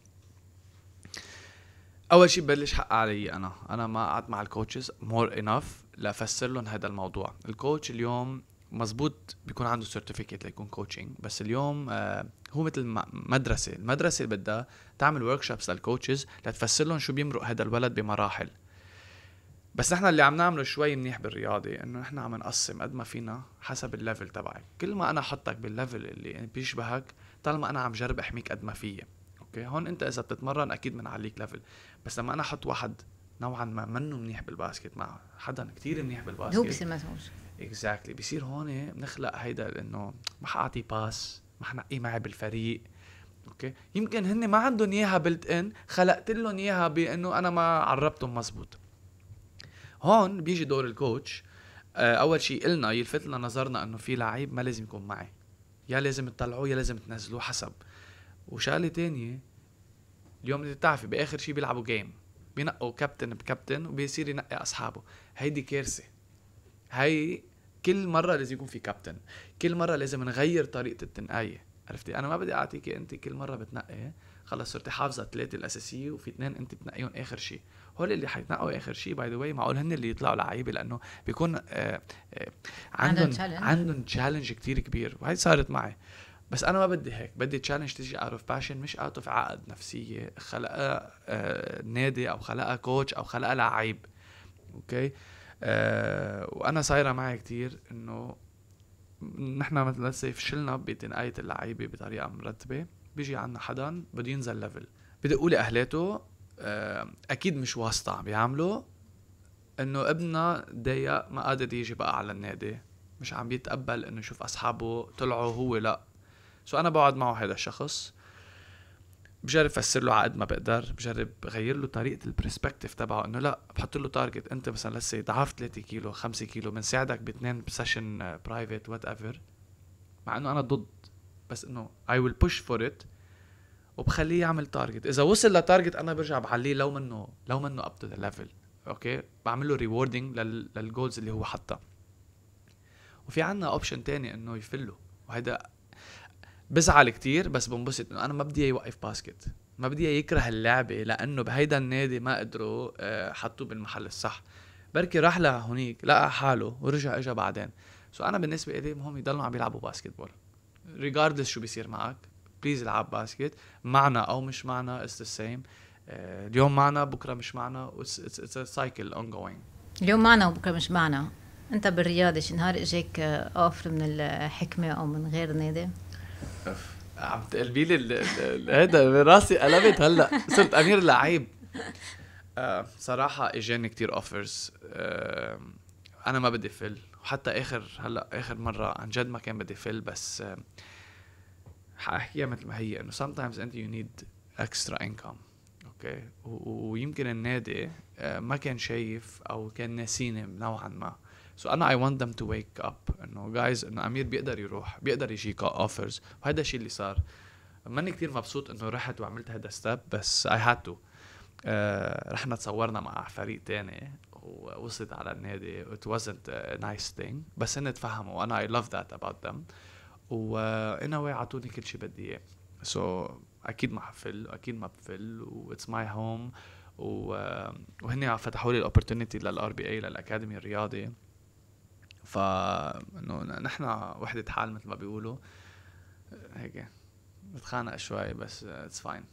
اول شيء ببلش حق علي انا انا ما قعدت مع الكوتشز مور انف لافسر لهم هذا الموضوع الكوتش اليوم مزبوط بيكون عنده سيرتيفيكيت ليكون كوتشنج بس اليوم آه، هو مثل مدرسه المدرسه اللي بدها تعمل ورك شوبس للكوتشز لتفسر لهم شو بيمرق هذا الولد بمراحل بس نحن اللي عم نعمله شوي منيح بالرياضه انه نحن عم نقسم قد ما فينا حسب الليفل تبعك كل ما انا حطك بالليفل اللي بيشبهك طالما انا عم جرب احميك قد ما فيي اوكي هون انت اذا بتتمرن اكيد من عليك ليفل بس لما انا احط واحد نوعا ما منه منيح بالباسكت مع حدا كتير منيح بالباسكت هو بصير مزعوج اكزاكتلي exactly. بصير هون بنخلق هيدا انه ما حاعطي باس ما حنقي معي بالفريق اوكي يمكن هن ما عندهم اياها بلت ان خلقت لهم اياها بانه انا ما عربتهم مزبوط هون بيجي دور الكوتش آه، اول شيء قلنا يلفت لنا نظرنا انه في لعيب ما لازم يكون معي يا لازم تطلعوه يا لازم تنزلوه حسب وشغله تانية اليوم انت بتعرفي باخر شيء بيلعبوا جيم بينقوا كابتن بكابتن وبيصير ينقي اصحابه هيدي كارثه هي كل مره لازم يكون في كابتن كل مره لازم نغير طريقه التنقايه عرفتي انا ما بدي اعطيك انت كل مره بتنقي خلص صرتي حافظه الثلاثه الاساسيه وفي اثنين انت بتنقيهم اخر شيء هول اللي حيتنقوا اخر شيء باي ذا واي معقول هن اللي يطلعوا لعيبه لانه بيكون آآ آه، آآ آه، عندهم عندهم تشالنج كثير كبير وهي صارت معي بس انا ما بدي هيك بدي تشالنج تيجي اوت اوف باشن مش اوت اوف عقد نفسيه خلقها آه، نادي او خلقها كوتش او خلقها لعيب اوكي آه، وانا صايره معي كتير انه نحن مثلا فشلنا بتنقية اللعيبه بطريقه مرتبه بيجي عنا حدا بده ينزل ليفل بدقوا لي اهلاته اكيد مش واسطه عم بيعملوا انه ابننا ضيق ما قادر يجي بقى على النادي مش عم يتقبل انه يشوف اصحابه طلعوا هو لا سو انا بقعد معه هذا الشخص بجرب فسر له على قد ما بقدر بجرب غير له طريقه البرسبكتيف تبعه انه لا بحط له تارجت انت مثلا لسه ضعفت 3 كيلو 5 كيلو بنساعدك باثنين بسيشن برايفت وات ايفر مع انه انا ضد بس انه اي ويل بوش فور ات وبخليه يعمل تارجت اذا وصل لتارجت انا برجع بعليه لو منه لو منه اب تو ذا ليفل اوكي بعمل له ريوردنج للجولز اللي هو حطها وفي عنا اوبشن تاني انه يفله وهذا بزعل كتير بس بنبسط انه انا ما بدي يوقف باسكت ما بدي يكره اللعبه لانه بهيدا النادي ما قدروا آه، حطوه بالمحل الصح بركي راح لهونيك لقى حاله ورجع اجى بعدين سو انا بالنسبه لي مهم يضلوا عم يلعبوا باسكتبول ريجاردلس شو بيصير معك بليز العب باسكت معنا او مش معنا اتس ذا سيم اليوم معنا بكره مش معنا اتس سايكل اون جوينج اليوم معنا وبكره مش معنا انت بالرياضه شي نهار اجاك اوفر آه، من الحكمه او من غير نادي عم تقلبي لي هيدا راسي قلبت هلا صرت امير لعيب آه، صراحه اجاني كتير اوفرز آه، انا ما بدي فل وحتى اخر هلا اخر مره عن جد ما كان بدي فل بس آه، حاحكيها مثل ما هي انه sometimes انت يو نيد اكسترا انكم اوكي ويمكن النادي ما كان شايف او كان ناسيني نوعا ما سو so انا اي ونت ذم تو ويك اب انه جايز انه امير بيقدر يروح بيقدر يجيك اوفرز وهذا الشيء اللي صار ماني كثير مبسوط انه رحت وعملت هذا ستاب بس اي هاد تو رحنا تصورنا مع فريق تاني ووصلت على النادي ات wasn't نايس ثينج بس هن تفهموا انا اي لاف ذات اباوت ذم وانا واي عطوني كل شيء بدي اياه سو so, اكيد ما حفل اكيد ما بفل واتس ماي هوم وهن فتحوا لي الاوبرتونيتي للار بي اي للاكاديمي الرياضي انه نحن وحده حال مثل ما بيقولوا هيك بتخانق شوي بس اتس فاين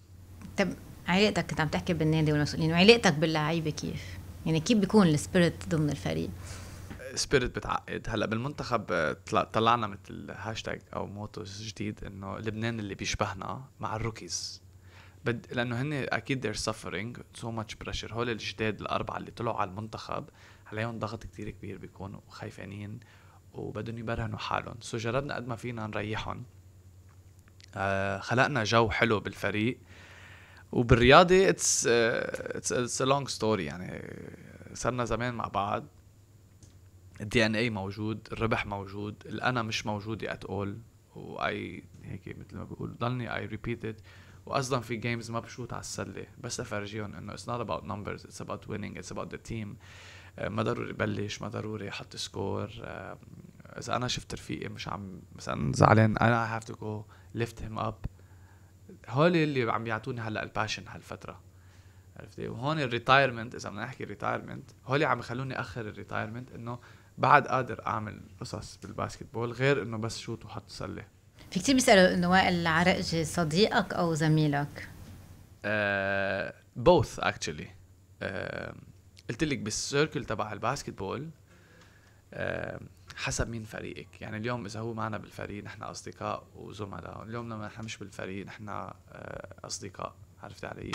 طب علاقتك كنت عم تحكي بالنادي والمسؤولين وعلاقتك باللعيبه كيف؟ يعني كيف بيكون السبيريت ضمن الفريق؟ سبيريت بتعقد هلا بالمنتخب طلعنا مثل هاشتاج او موتو جديد انه لبنان اللي بيشبهنا مع الروكيز بد لانه هن اكيد they're suffering so much pressure هول الجداد الاربعه اللي طلعوا على المنتخب عليهم ضغط كتير كبير بيكونوا خايفانين وبدهم يبرهنوا حالهم سو جربنا قد ما فينا نريحهم آه خلقنا جو حلو بالفريق وبالرياضة اتس اتس آه، a لونج ستوري يعني صرنا زمان مع بعض الدي ان اي موجود الربح موجود الانا مش موجودة ات اول واي هيك مثل ما بقول ضلني اي ريبيتد واصلا في جيمز ما بشوت على السله بس افرجيهم انه اتس نوت اباوت نمبرز اتس اباوت ويننج اتس اباوت ذا تيم ما ضروري بلش ما ضروري احط سكور آه، اذا انا شفت رفيقي مش عم مثلا زعلان انا اي هاف تو جو ليفت هيم اب هول اللي عم يعطوني هلا الباشن هالفتره عرفتي وهون الريتايرمنت اذا بدنا نحكي ريتايرمنت هول عم يخلوني اخر الريتايرمنت انه بعد قادر اعمل قصص بالباسكت بول غير انه بس شوت وحط سله في كتير بيسالوا انه وائل العرقجي صديقك او زميلك؟ بوث uh, اكشلي uh, قلت لك بالسيركل تبع الباسكت بول آه، حسب مين فريقك يعني اليوم اذا هو معنا بالفريق نحن اصدقاء وزملاء اليوم لما نحن مش بالفريق نحن آه، اصدقاء عرفت علي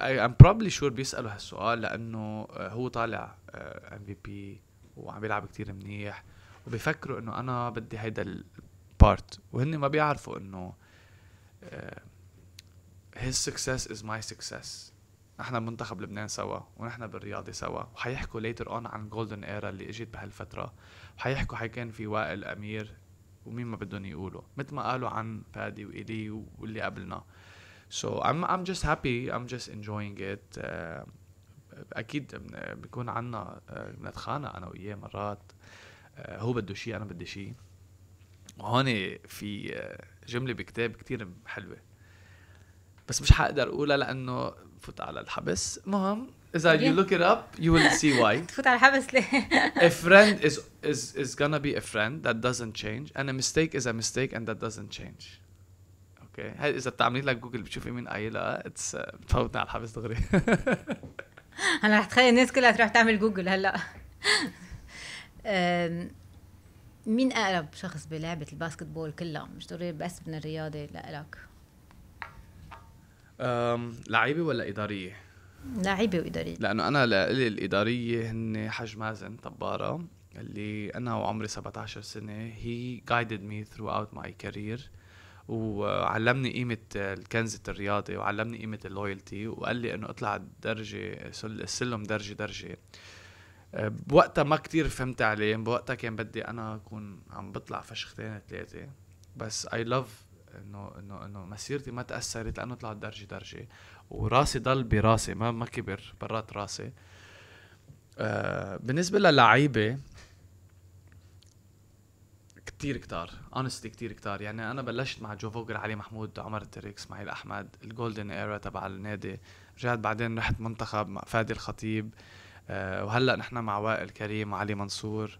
ام بروبلي شور بيسالوا هالسؤال لانه آه، هو طالع ام في بي وعم بيلعب كتير منيح وبيفكروا انه انا بدي هيدا البارت وهن ما بيعرفوا انه his success is my success نحن منتخب لبنان سوا ونحن بالرياضه سوا وحيحكوا ليتر اون عن جولدن ايرا اللي اجت بهالفتره وحيحكوا حيكان في وائل امير ومين ما بدهم يقولوا مثل ما قالوا عن فادي وإلي واللي قبلنا So I'm I'm just happy I'm just enjoying it uh, أكيد بيكون عنا بنتخانق آه، أنا وياه مرات uh, هو بده شيء أنا بدي شيء وهون في جملة بكتاب كتير حلوة بس مش حقدر أقولها لأنه فوت على الحبس مهم اذا you look it up you will see why تفوت على الحبس ليه a friend is is is gonna be a friend that doesn't change and a mistake is a mistake and that doesn't change اوكي هاي اذا بتعملي لك جوجل بتشوفي مين قايلها اتس بتفوتنا uh, على الحبس دغري انا رح تخلي الناس كلها تروح تعمل جوجل هلا مين اقرب شخص بلعبه الباسكت بول كلها مش ضروري بس من الرياضه لك لعيبه ولا اداريه؟ لعيبه واداريه لانه انا لإلي الاداريه هن حج مازن طباره اللي انا وعمري 17 سنه هي جايدد مي ثرو اوت ماي كارير وعلمني قيمة الكنز الرياضي وعلمني قيمة اللويالتي وقال لي انه اطلع الدرجة السلم درجة درجة أه، بوقتها ما كتير فهمت عليه بوقتها كان بدي انا اكون عم بطلع فشختين ثلاثة بس اي لاف انه انه انه مسيرتي ما تاثرت لانه طلعت درجه درجه وراسي ضل براسي ما ما كبر برات راسي آه، بالنسبه للعيبه كتير كتار اونستي كتير كتار يعني انا بلشت مع جو فوجر علي محمود عمر التريك اسماعيل احمد الجولدن ايرا تبع النادي رجعت بعدين رحت منتخب مع فادي الخطيب آه، وهلا نحن مع وائل كريم علي منصور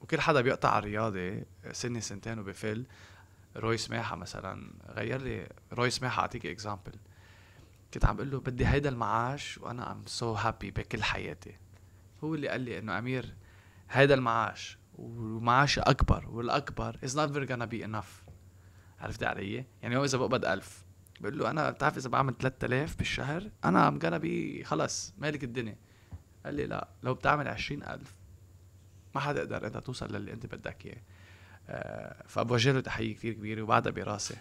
وكل حدا بيقطع الرياضة سنة سنتين وبفل روي سماحه مثلا غير لي روي سماحه اعطيك اكزامبل كنت عم بقول له بدي هيدا المعاش وانا ام سو هابي بكل حياتي هو اللي قال لي انه امير هيدا المعاش ومعاش اكبر والاكبر از فير gonna بي انف عرفت علي؟ يعني هو اذا بقبض ألف بقول له انا بتعرف اذا بعمل 3000 بالشهر انا ام gonna بي خلص مالك الدنيا قال لي لا لو بتعمل 20000 ما حدا يقدر انت توصل للي انت بدك اياه آه، فبوجه له تحيه كثير كبيره وبعدها براسي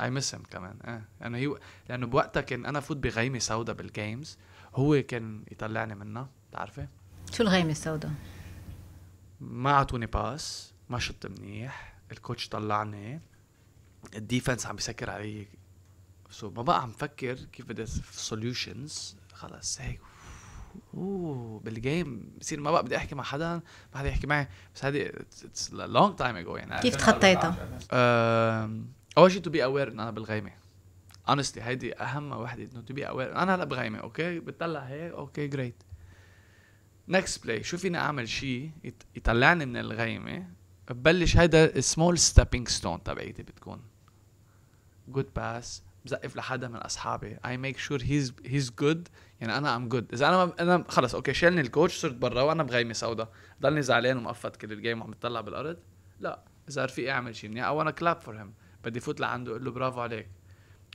اي مس هيم كمان اه لانه هي لانه بوقتها كان انا فوت بغيمه سوداء بالجيمز هو كان يطلعني منها بتعرفي شو الغيمه السوداء؟ ما اعطوني باس ما شط منيح الكوتش طلعني الديفنس عم بيسكر علي سو ما بقى عم فكر كيف بدي سوليوشنز خلص هيك اوه بالجيم بصير ما بقى بدي احكي مع حدا ما حدا يحكي معي بس هذه اتس لونج تايم اجو يعني كيف تخطيتها؟ اول شيء تو بي اوير انه انا بالغيمه اونستلي هيدي اهم وحده انه تو بي اوير انا هلا بغيمه اوكي بتطلع هيك اوكي جريت نكست بلاي شو فيني اعمل شيء يطلعني من الغيمه ببلش هيدا السمول ستيبنج ستون تبعيتي بتكون جود باس بزقف لحدا من اصحابي اي ميك شور هيز هيز جود يعني انا ام جود اذا انا انا خلص اوكي شالني الكوتش صرت برا وانا بغيمه سوداء ضلني زعلان ومقفط كل الجيم وعم بتطلع بالارض لا اذا رفيقي إيه اعمل شيء منيح او انا كلاب فور هيم بدي فوت لعنده اقول له برافو عليك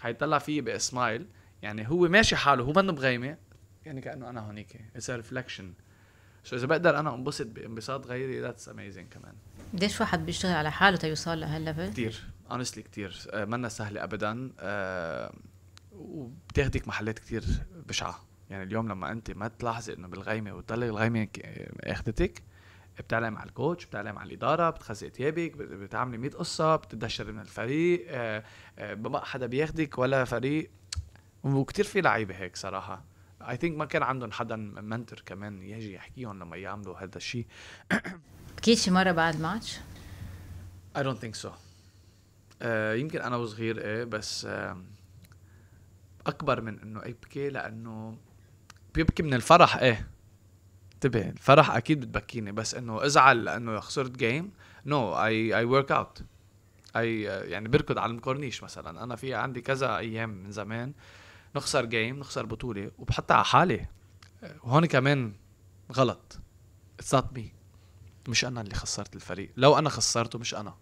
حيطلع فيي بسمايل يعني هو ماشي حاله هو منه بغيمه يعني كانه انا هونيك اتس ريفلكشن سو اذا بقدر انا انبسط بانبساط غيري ذاتس اميزنج كمان قديش واحد بيشتغل على حاله تيوصل لهالليفل؟ كثير اونستلي كثير منا سهله ابدا أه محلات كثير بشعه يعني اليوم لما انت ما تلاحظي انه بالغيمه وتضل الغيمه اخذتك بتعلم على الكوتش بتعلم على الاداره بتخزي ثيابك بتعملي 100 قصه بتتدشر من الفريق آه، آه، ما حدا بياخدك ولا فريق وكتير في لعيبه هيك صراحه اي ثينك ما كان عندهم حدا منتر كمان يجي يحكيهم لما يعملوا هذا الشيء بكيت شي مره بعد ماتش؟ اي دونت ثينك سو يمكن انا وصغير ايه بس uh, اكبر من انه ابكي لانه بيبكي من الفرح ايه انتبه الفرح اكيد بتبكيني بس انه ازعل لانه خسرت جيم نو اي اي ورك اوت اي يعني بركض على الكورنيش مثلا انا في عندي كذا ايام من زمان نخسر جيم نخسر بطوله وبحطها على حالي وهون كمان غلط اتس نوت مي مش انا اللي خسرت الفريق لو انا خسرته مش انا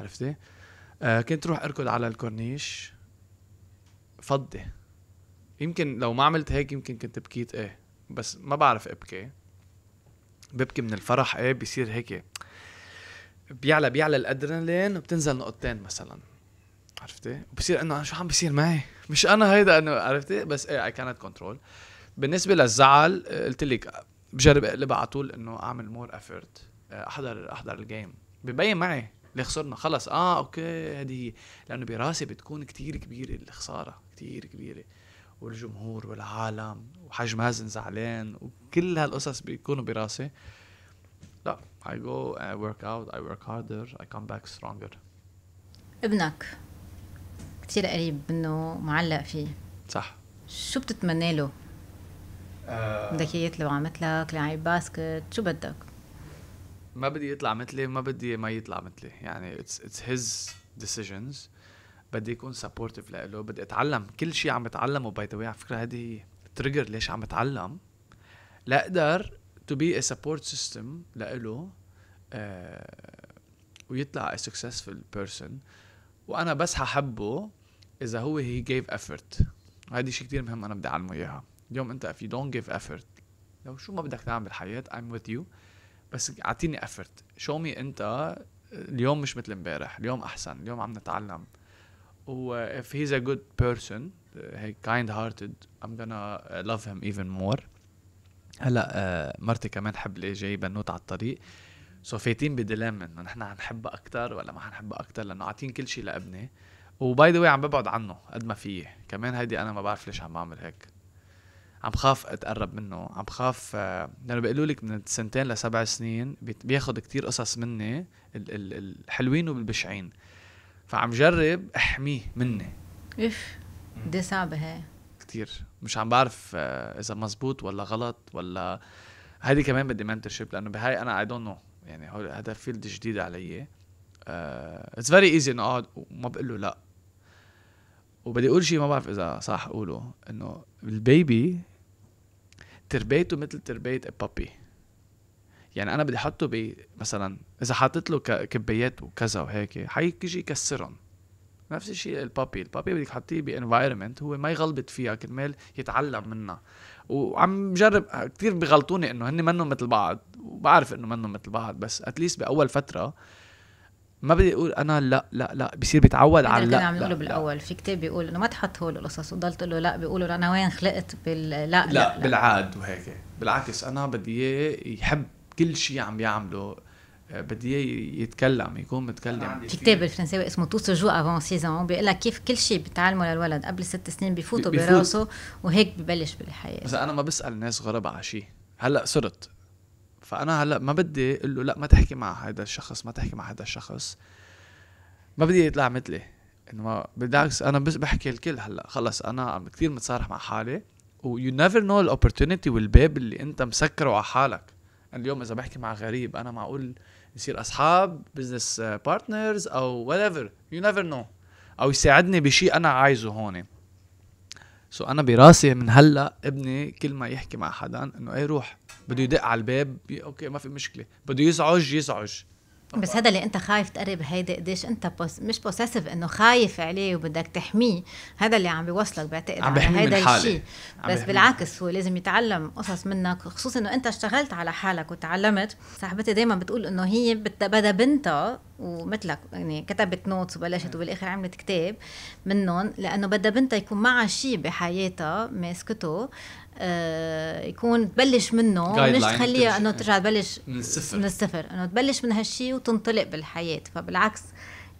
عرفتي آه كنت روح اركض على الكورنيش فضي يمكن لو ما عملت هيك يمكن كنت بكيت ايه بس ما بعرف ابكي إيه ببكي من الفرح ايه بيصير هيك بيعلى بيعلى الادرينالين وبتنزل نقطتين مثلا عرفتي وبصير انه انا شو عم بصير معي مش انا هيدا انه عرفتي بس ايه اي كانت كنترول بالنسبه للزعل قلت لك بجرب اقلبها على طول انه اعمل مور افورت إيه، احضر احضر الجيم ببين معي اللي خسرنا خلص اه اوكي هذه لانه براسي بتكون كتير كبيره الخساره كتير كبيره والجمهور والعالم وحاج مازن زعلان وكل هالقصص بيكونوا براسي لا I go I work out I work harder I come back stronger ابنك كثير قريب منه معلق فيه صح شو بتتمنى له؟ آه. بدك اياه يطلع مثلك لاعب باسكت شو بدك؟ ما بدي يطلع مثلي ما بدي ما يطلع مثلي يعني it's it's his decisions بدي اكون سبورتيف له بدي اتعلم كل شيء عم اتعلمه باي ذا على فكره هذه هي ليش عم اتعلم لاقدر تو بي ا سبورت سيستم لإله آه، ويطلع ا سكسسفل بيرسون وانا بس ححبه اذا هو هي جيف افورت هيدي شيء كثير مهم انا بدي اعلمه اياها اليوم انت اف يو دونت جيف effort لو شو ما بدك تعمل بالحياة ايم وذ يو بس اعطيني effort شو مي انت اليوم مش مثل امبارح اليوم احسن اليوم عم نتعلم و if he's a good person kind hearted I'm gonna uh, love him even more هلا uh, مرتي كمان حبلي جاي بنوت على الطريق سو فايتين بديلاما انه نحن حنحبها اكثر ولا ما حنحبها اكثر لانه عاطين كل شيء لابني وباي ذا واي عم ببعد عنه قد ما فيي كمان هيدي انا ما بعرف ليش عم بعمل هيك عم خاف اتقرب منه عم خاف uh, لانه بيقولوا لك من سنتين لسبع سنين بياخذ كتير قصص مني الحلوين والبشعين فعم جرب احميه مني اف دي صعبه هي كثير مش عم بعرف آه، اذا مزبوط ولا غلط ولا هذه كمان بدي منتور شيب لانه بهاي انا اي دونت نو يعني هذا فيلد جديد علي اتس فيري ايزي انه اقعد وما بقول له لا وبدي اقول شيء ما بعرف اذا صح اقوله انه البيبي تربيته مثل تربيه البابي يعني انا بدي احطه ب مثلا اذا حاطط له كبيات وكذا وهيك حيجي يكسرهم نفس الشيء البابي البابي بدك تحطيه بانفايرمنت هو ما يغلبط فيها كرمال يتعلم منها وعم جرب كثير بغلطوني انه هن منهم مثل بعض وبعرف انه منهم مثل بعض بس اتليست باول فتره ما بدي اقول انا لا لا لا بصير بيتعود على لا عم نقوله بالاول في كتاب بيقول انه ما تحط هول القصص وضلت تقول له لا بيقولوا انا وين خلقت بال لا لا, لا, لا بالعاد وهيك بالعكس انا بدي اياه يحب كل شيء عم بيعمله آه، بدي اياه يتكلم يكون متكلم في كتاب بالفرنساوي اسمه تو سجو افون سيزون بيقول لك كيف كل شيء بتعلمه للولد قبل ست سنين بفوتوا براسه وهيك ببلش بالحياه بس انا ما بسال ناس غرب على شيء هلا صرت فانا هلا ما بدي اقول له لا ما تحكي مع هذا الشخص ما تحكي مع هذا الشخص ما بدي يطلع مثلي انه ما بالعكس انا بس بحكي الكل هلا خلص انا كثير متصارح مع حالي ويو نيفر نو الاوبرتونيتي والباب اللي انت مسكره على حالك اليوم اذا بحكي مع غريب انا معقول يصير اصحاب بزنس بارتنرز او وات ايفر يو نيفر نو او يساعدني بشيء انا عايزه هون سو so انا براسي من هلا ابني كل ما يحكي مع حدا انه ايه روح بده يدق على الباب اوكي ما في مشكله بده يزعج يزعج بس هذا اللي انت خايف تقرب هيدا قديش انت بوس مش بوسيسيف انه خايف عليه وبدك تحميه هذا اللي عم بيوصلك بعتقد عم بحمي هيدا الشيء بس بالعكس هو لازم يتعلم قصص منك خصوصا انه انت اشتغلت على حالك وتعلمت صاحبتي دائما بتقول انه هي بدها بنتها ومثلك يعني كتبت نوتس وبلشت وبالاخر عملت كتاب منهم لانه بدها بنتها يكون معها شيء بحياتها ماسكته آه، يكون تبلش منه مش تخليها انه ترجع تبلش من الصفر من الصفر انه تبلش من هالشيء وتنطلق بالحياه فبالعكس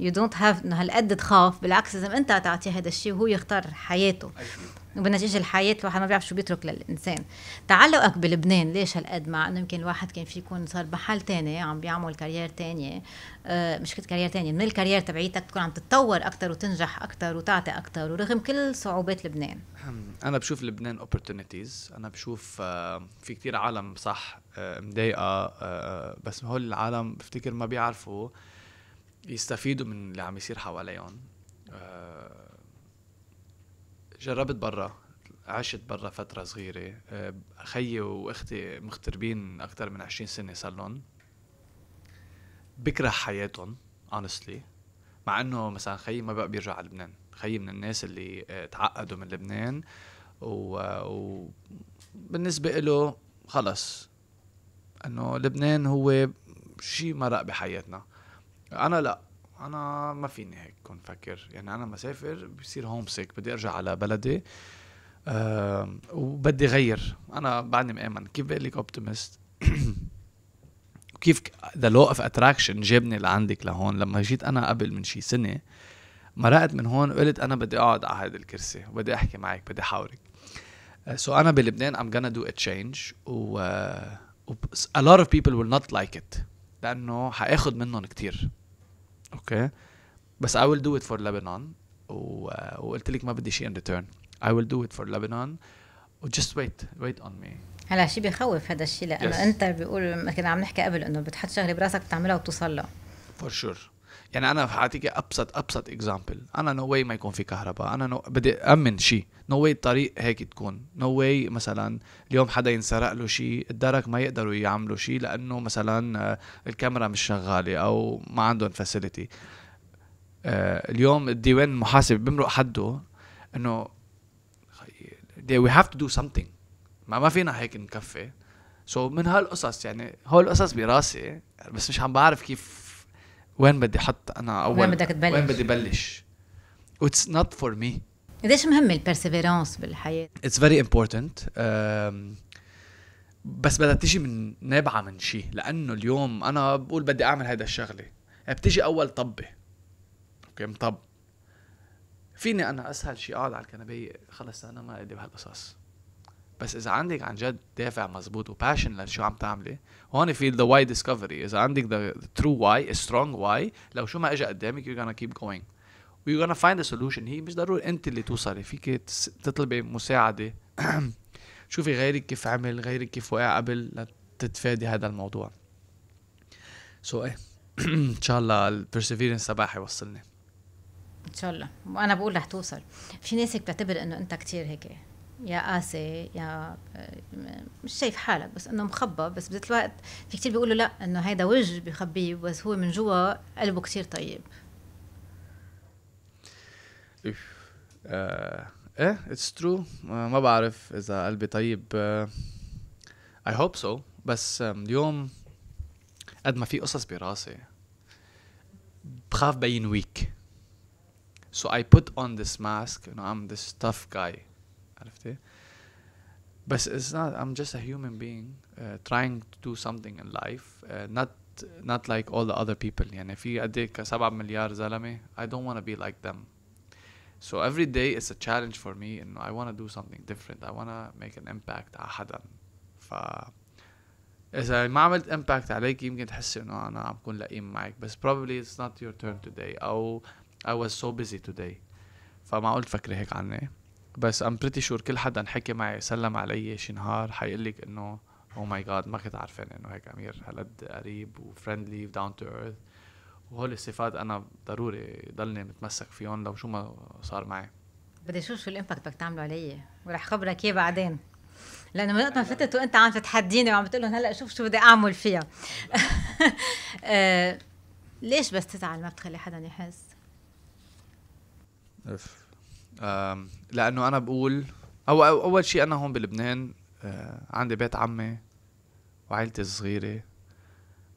يو دونت هاف انه هالقد تخاف بالعكس لازم انت تعطيه هذا الشيء وهو يختار حياته أيوة. وبنتيجه الحياه الواحد ما بيعرف شو بيترك للانسان تعلقك بلبنان ليش هالقد مع انه يمكن الواحد كان في يكون صار بحال تاني عم بيعمل كارير تانية آه مش كارير تانية من الكارير تبعيتك تكون عم تتطور اكثر وتنجح اكثر وتعطي اكثر ورغم كل صعوبات لبنان انا بشوف لبنان اوبورتونيتيز انا بشوف آه، في كتير عالم صح آه، مضايقه آه، بس هول العالم بفتكر ما بيعرفوا يستفيدوا من اللي عم يصير حواليهم جربت برا عشت برا فترة صغيرة آه، خيي واختي مغتربين أكثر من 20 سنة صار لهم بكره حياتهم honestly مع انه مثلا خيي ما بقى بيرجع على لبنان خيي من الناس اللي آه، تعقدوا من لبنان وبالنسبة و... له خلص انه لبنان هو شيء مرق بحياتنا انا لا انا ما فيني هيك كون فكر يعني انا مسافر بصير هوم سيك بدي ارجع على بلدي أه وبدي غير انا بعدني مآمن كيف بقول لك اوبتيمست كيف ذا لو اوف اتراكشن جابني لعندك لهون لما جيت انا قبل من شي سنه مرقت من هون قلت انا بدي اقعد على هذا الكرسي وبدي احكي معك بدي حاورك سو آه، so انا بلبنان ام gonna دو ا تشينج و ا لوت اوف بيبل ويل نوت لايك ات لانه حاخد منهم كثير اوكي بس I will do it for Lebanon و... وقلت لك ما بدي شيء in return I will do it for Lebanon و just wait wait on me هلا شيء بخوف هذا الشيء لانه yes. انت بيقول كنا عم نحكي قبل انه بتحط شغله براسك بتعملها وبتوصل له for sure. يعني انا حاعطيك ابسط ابسط اكزامبل انا نو واي ما يكون في كهرباء انا نو بدي امن شيء نو واي الطريق هيك تكون نو واي مثلا اليوم حدا ينسرق له شيء الدرك ما يقدروا يعملوا شيء لانه مثلا آه، الكاميرا مش شغاله او ما عندهم فاسيلتي آه، اليوم الديوان المحاسب بمرق حده انه they we have to do something ما ما فينا هيك نكفي سو so من هالقصص يعني هول القصص براسي بس مش عم بعرف كيف وين بدي احط انا اول وين بدك تبلش وين بدي بلش اتس نوت فور مي قديش مهم البرسيفيرانس بالحياه اتس فيري امبورتنت بس بدها تيجي من نابعه من شيء لانه اليوم انا بقول بدي اعمل هيدا الشغله يعني بتيجي اول طبه اوكي مطب فيني انا اسهل شيء اقعد آه، على الكنبيه خلص انا ما ادري بهالقصص بس اذا عندك عن جد دافع مزبوط وباشن لشو عم تعملي هون في ذا واي ديسكفري اذا عندك ذا ترو واي سترونج واي لو شو ما اجى قدامك يو gonna كيب جوينج ويو gonna find a solution هي مش ضروري انت اللي توصلي فيك تطلبي مساعده شوفي غيرك كيف عمل غيرك كيف وقع قبل لتتفادي هذا الموضوع سو ايه ان شاء الله البرسيفيرنس تبعها يوصلني ان شاء الله وانا بقول رح توصل في ناس هيك بتعتبر انه انت كتير هيك يا قاسي يا آه، مش شايف حالك بس انه مخبى بس بذات الوقت في كثير بيقولوا لا انه هيدا وجه بخبيه بس هو من جوا قلبه كثير طيب آه ايه اتس ترو ما بعرف اذا قلبي طيب اي هوب سو بس اليوم قد ما في قصص براسي بخاف بين ويك so I put on this mask and I'm this tough guy عرفتي بس it's not I'm just a human being uh, trying to do something in life uh, not not like all the other people يعني في قد 7 مليار زلمه I don't want to be like them so every day it's a challenge for me and I want to do something different I want to make an impact على حدا ف إذا ما عملت impact عليك يمكن تحسي إنه أنا عم بكون لئيم معك بس probably it's not your turn today أو I was so busy today فما قلت فكري هيك عني بس ام بريتي شور كل حدا حكي معي سلم علي شي نهار حيقول لك انه او ماي جاد ما كنت عارفين انه هيك امير هالقد قريب وفريندلي داون تو ايرث وهول الصفات انا ضروري ضلني متمسك فيهم لو شو ما صار معي بدي اشوف شو الامباكت بدك تعمله علي ورح خبرك اياه بعدين لانه من وقت ما فتت وانت عم تتحديني وعم بتقول لهم هلا شوف شو بدي اعمل فيها آه، ليش بس تزعل ما بتخلي حدا يحس؟ اف لانه انا بقول أو, اول شيء انا هون بلبنان آه، عندي بيت عمي وعائلتي الصغيره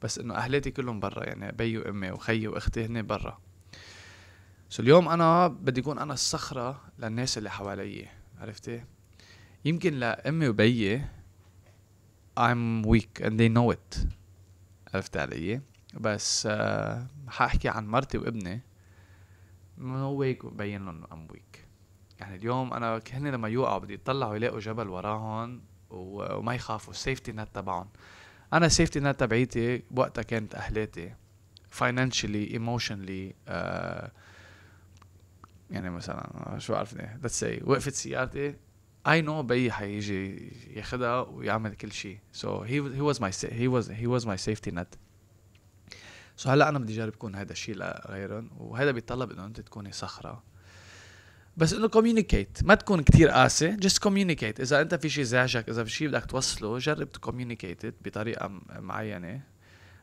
بس انه اهلاتي كلهم برا يعني بي وامي وخيي واختي هن برا سو اليوم انا بدي اكون انا الصخره للناس اللي حوالي عرفتي يمكن لامي وبيي I'm weak and they know it عرفت علي بس آه، حاحكي عن مرتي وابني no way بين لهم I'm weak يعني اليوم انا هن لما يوقعوا بدي يطلعوا يلاقوا جبل وراهم وما يخافوا السيفتي نت تبعهم انا السيفتي نت تبعيتي وقتها كانت اهلاتي financially emotionally آه، يعني مثلا شو عرفني let's say وقفت سيارتي I know بي حيجي ياخدها ويعمل كل شيء so he he was my he was he was my safety net سو so هلا انا بدي اجرب كون هذا الشيء لغيرهم وهذا بيتطلب انه انت تكوني صخره بس انه كوميونيكيت ما تكون كتير قاسي جست كوميونيكيت اذا انت في شيء زعجك اذا في شيء بدك توصله جرب تكوميونيكيت بطريقه معينه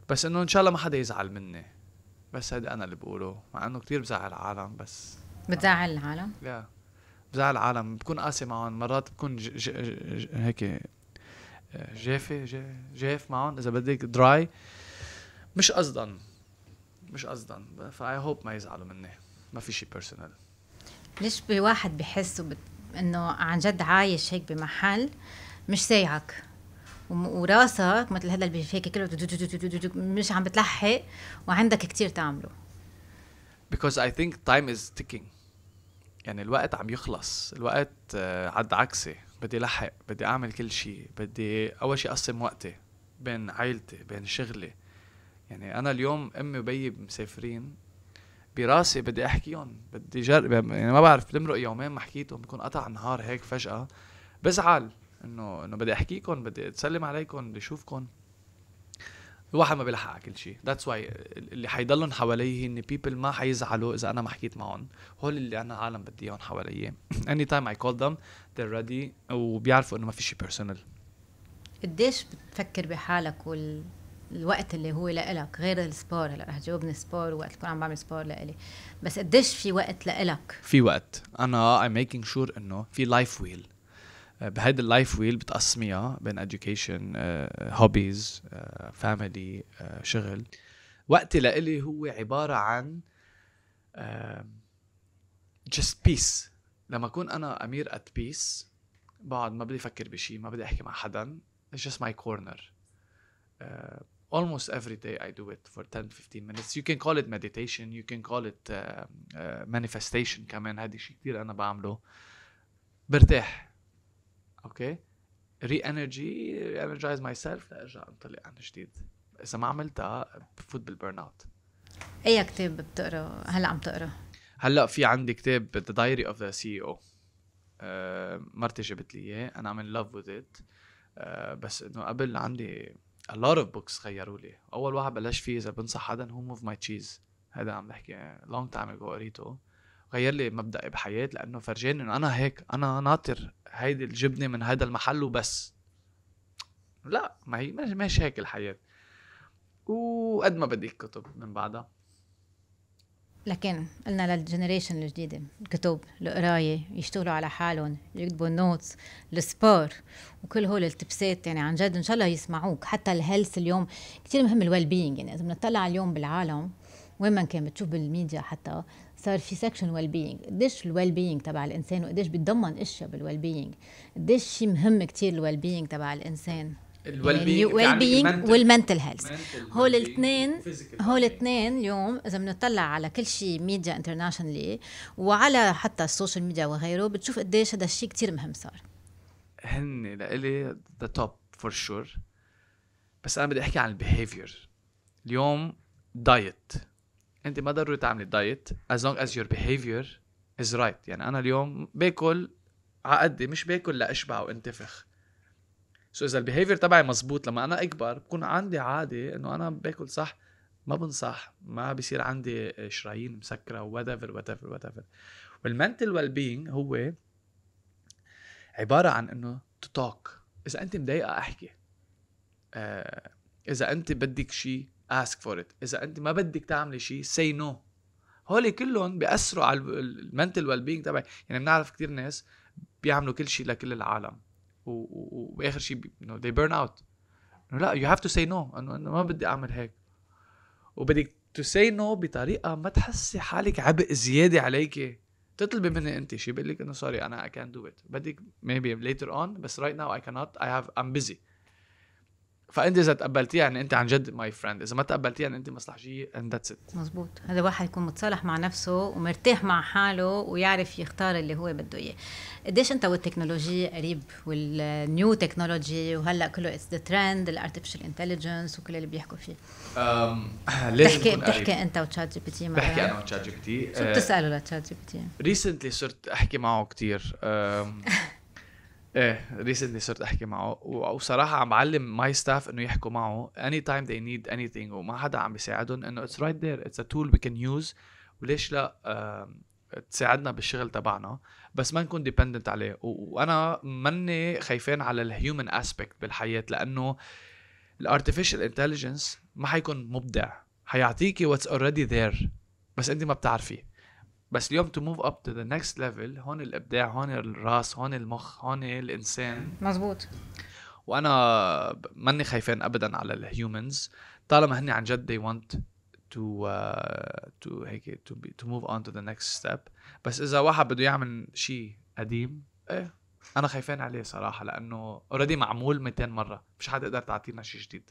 بس انه ان شاء الله ما حدا يزعل مني بس هذا انا اللي بقوله مع انه كتير بزعل العالم بس بتزعل العالم؟ لا بزعل العالم بكون قاسي معهم مرات بكون ج... ج... ج... هيك آه، جافي جاف معهم اذا بدك دراي مش قصدا مش قصدا فاي هوب ما يزعلوا مني ما في شيء بيرسونال ليش بواحد بحس وبت... انه عن جد عايش هيك بمحل مش سايعك وراسك مثل هذا اللي هيك كله مش عم بتلحق وعندك كتير تعمله because I think time is ticking يعني الوقت عم يخلص الوقت آه، عد عكسي بدي لحق بدي اعمل كل شيء بدي اول شيء اقسم وقتي بين عائلتي بين شغلي يعني انا اليوم امي وبيي مسافرين براسي بدي احكيهم بدي جرب يعني ما بعرف بتمرق يومين ما حكيتهم بكون قطع نهار هيك فجاه بزعل انه انه بدي احكيكم بدي اتسلم عليكم بدي اشوفكم الواحد ما بيلحق على كل شيء ذاتس واي اللي حيضلهم حواليي هن بيبل ما حيزعلوا اذا انا ما حكيت معهم هول اللي انا عالم بدي اياهم حواليي اني تايم اي كول ذم they're ready وبيعرفوا انه ما في شيء بيرسونال قديش بتفكر بحالك وال الوقت اللي هو لإلك غير السبار هلا رح تجاوبني سبار وقت اللي عم بعمل سبار لإلي بس قديش في وقت لإلك؟ في وقت انا I'm making sure انه في لايف آه، ويل بهيدي اللايف ويل بتقسميها بين education هوبيز آه، فاميلي آه، شغل وقتي لإلي هو عبارة عن uh, بيس لما اكون انا امير ات بيس بقعد ما بدي افكر بشيء ما بدي احكي مع حدا it's ماي كورنر almost every day I do it for 10 15 minutes you can call it meditation you can call it uh, uh, manifestation كمان هذا شيء كثير انا بعمله برتاح اوكي ري انرجي ري انرجايز ماي سيلف لارجع انطلق عن جديد اذا ما عملتها بفوت بالبرن اوت اي كتاب بتقرا هلا عم تقرا هلا في عندي كتاب ذا دايري اوف ذا سي او مرتي جابت لي اياه انا ام ان لاف وذ ات بس انه قبل عندي a lot of books غيروا لي اول واحد بلشت فيه اذا بنصح حدا هو موف ماي تشيز هذا عم بحكي لونج تايم ago قريته غير لي مبدأي بحياتي لانه فرجاني انه انا هيك انا ناطر هيدي الجبنه من هذا المحل وبس لا ما هي مش, مش هيك الحياه وقد ما بديك كتب من بعدها لكن قلنا للجنريشن الجديدة الكتب القراية يشتغلوا على حالهم يكتبوا نوتس السبور وكل هول التبسات يعني عن جد إن شاء الله يسمعوك حتى الهيلث اليوم كتير مهم الويل بينج يعني إذا بنطلع اليوم بالعالم وين ما كان بتشوف بالميديا حتى صار في سكشن ويل بينج قديش الويل بينج تبع الانسان وقديش بيتضمن اشياء بالويل بينج قديش شيء مهم كتير الويل بينج تبع الانسان الويل بينج والمنتل هيلث هول الاثنين هول الاثنين اليوم اذا بنطلع على كل شيء ميديا انترناشونالي وعلى حتى السوشيال ميديا وغيره بتشوف قديش هذا الشيء كثير مهم صار هن لإلي ذا توب فور شور بس انا بدي احكي عن البيهيفير اليوم دايت انت ما ضروري تعملي دايت as long as your behavior is right يعني انا اليوم باكل على قدي مش باكل لاشبع وانتفخ سو اذا البيهيفير تبعي مزبوط لما انا اكبر بكون عندي عاده انه انا باكل صح ما بنصح ما بصير عندي شرايين مسكره وواتيفر واتيفر واتيفر والمنتل ويل بينج هو عباره عن انه تو توك اذا انت مضايقه احكي آه، اذا انت بدك شيء اسك فور ات اذا انت ما بدك تعملي شيء سي نو no. هول كلهم بياثروا على المنتل ويل بينج تبعي يعني بنعرف كثير ناس بيعملوا كل شيء لكل العالم وباخر شيء انه they burn out انه لا you have to say no انه انا ما بدي اعمل هيك وبدك to say no بطريقه ما تحسي حالك عبء زياده عليكي تطلبي مني انت شيء بقول لك انه سوري انا I can't do it بدك maybe later on بس right now I cannot I have I'm busy فانت اذا تقبلتيها يعني انت عن جد ماي فريند اذا ما تقبلتيها يعني انت مصلحجيه اند ذاتس ات مزبوط هذا واحد يكون متصالح مع نفسه ومرتاح مع حاله ويعرف يختار اللي هو بده اياه قديش انت والتكنولوجيا قريب والنيو تكنولوجي وهلا كله اتس ذا ترند الارتفيشال انتليجنس وكل اللي بيحكوا فيه أم ليش بتحكي بتحكي انت وتشات جي بي تي معه بحكي انا وتشات جي بي تي شو أه، بتساله لتشات جي بي تي ريسنتلي صرت احكي معه كثير ايه ريسنتلي صرت احكي معه وصراحه عم بعلم ماي ستاف انه يحكوا معه اني تايم they نيد اني ثينج وما حدا عم بيساعدهم انه اتس رايت ذير اتس ا تول وي كان يوز وليش لا تساعدنا بالشغل تبعنا بس ما نكون ديبندنت عليه وانا ماني خايفين على الهيومن اسبكت بالحياه لانه الارتفيشال انتليجنس ما حيكون مبدع حيعطيكي واتس اوريدي ذير بس انت ما بتعرفي بس اليوم تو موف اب تو ذا نيكست ليفل هون الابداع هون الراس هون المخ هون الانسان مزبوط وانا ماني خايفان ابدا على الهيومنز طالما هن عن جد they want to uh, to هيك to be, to move on to the next step بس اذا واحد بده يعمل شيء قديم ايه انا خايفان عليه صراحه لانه اوريدي معمول 200 مره مش حتقدر تعطينا شيء جديد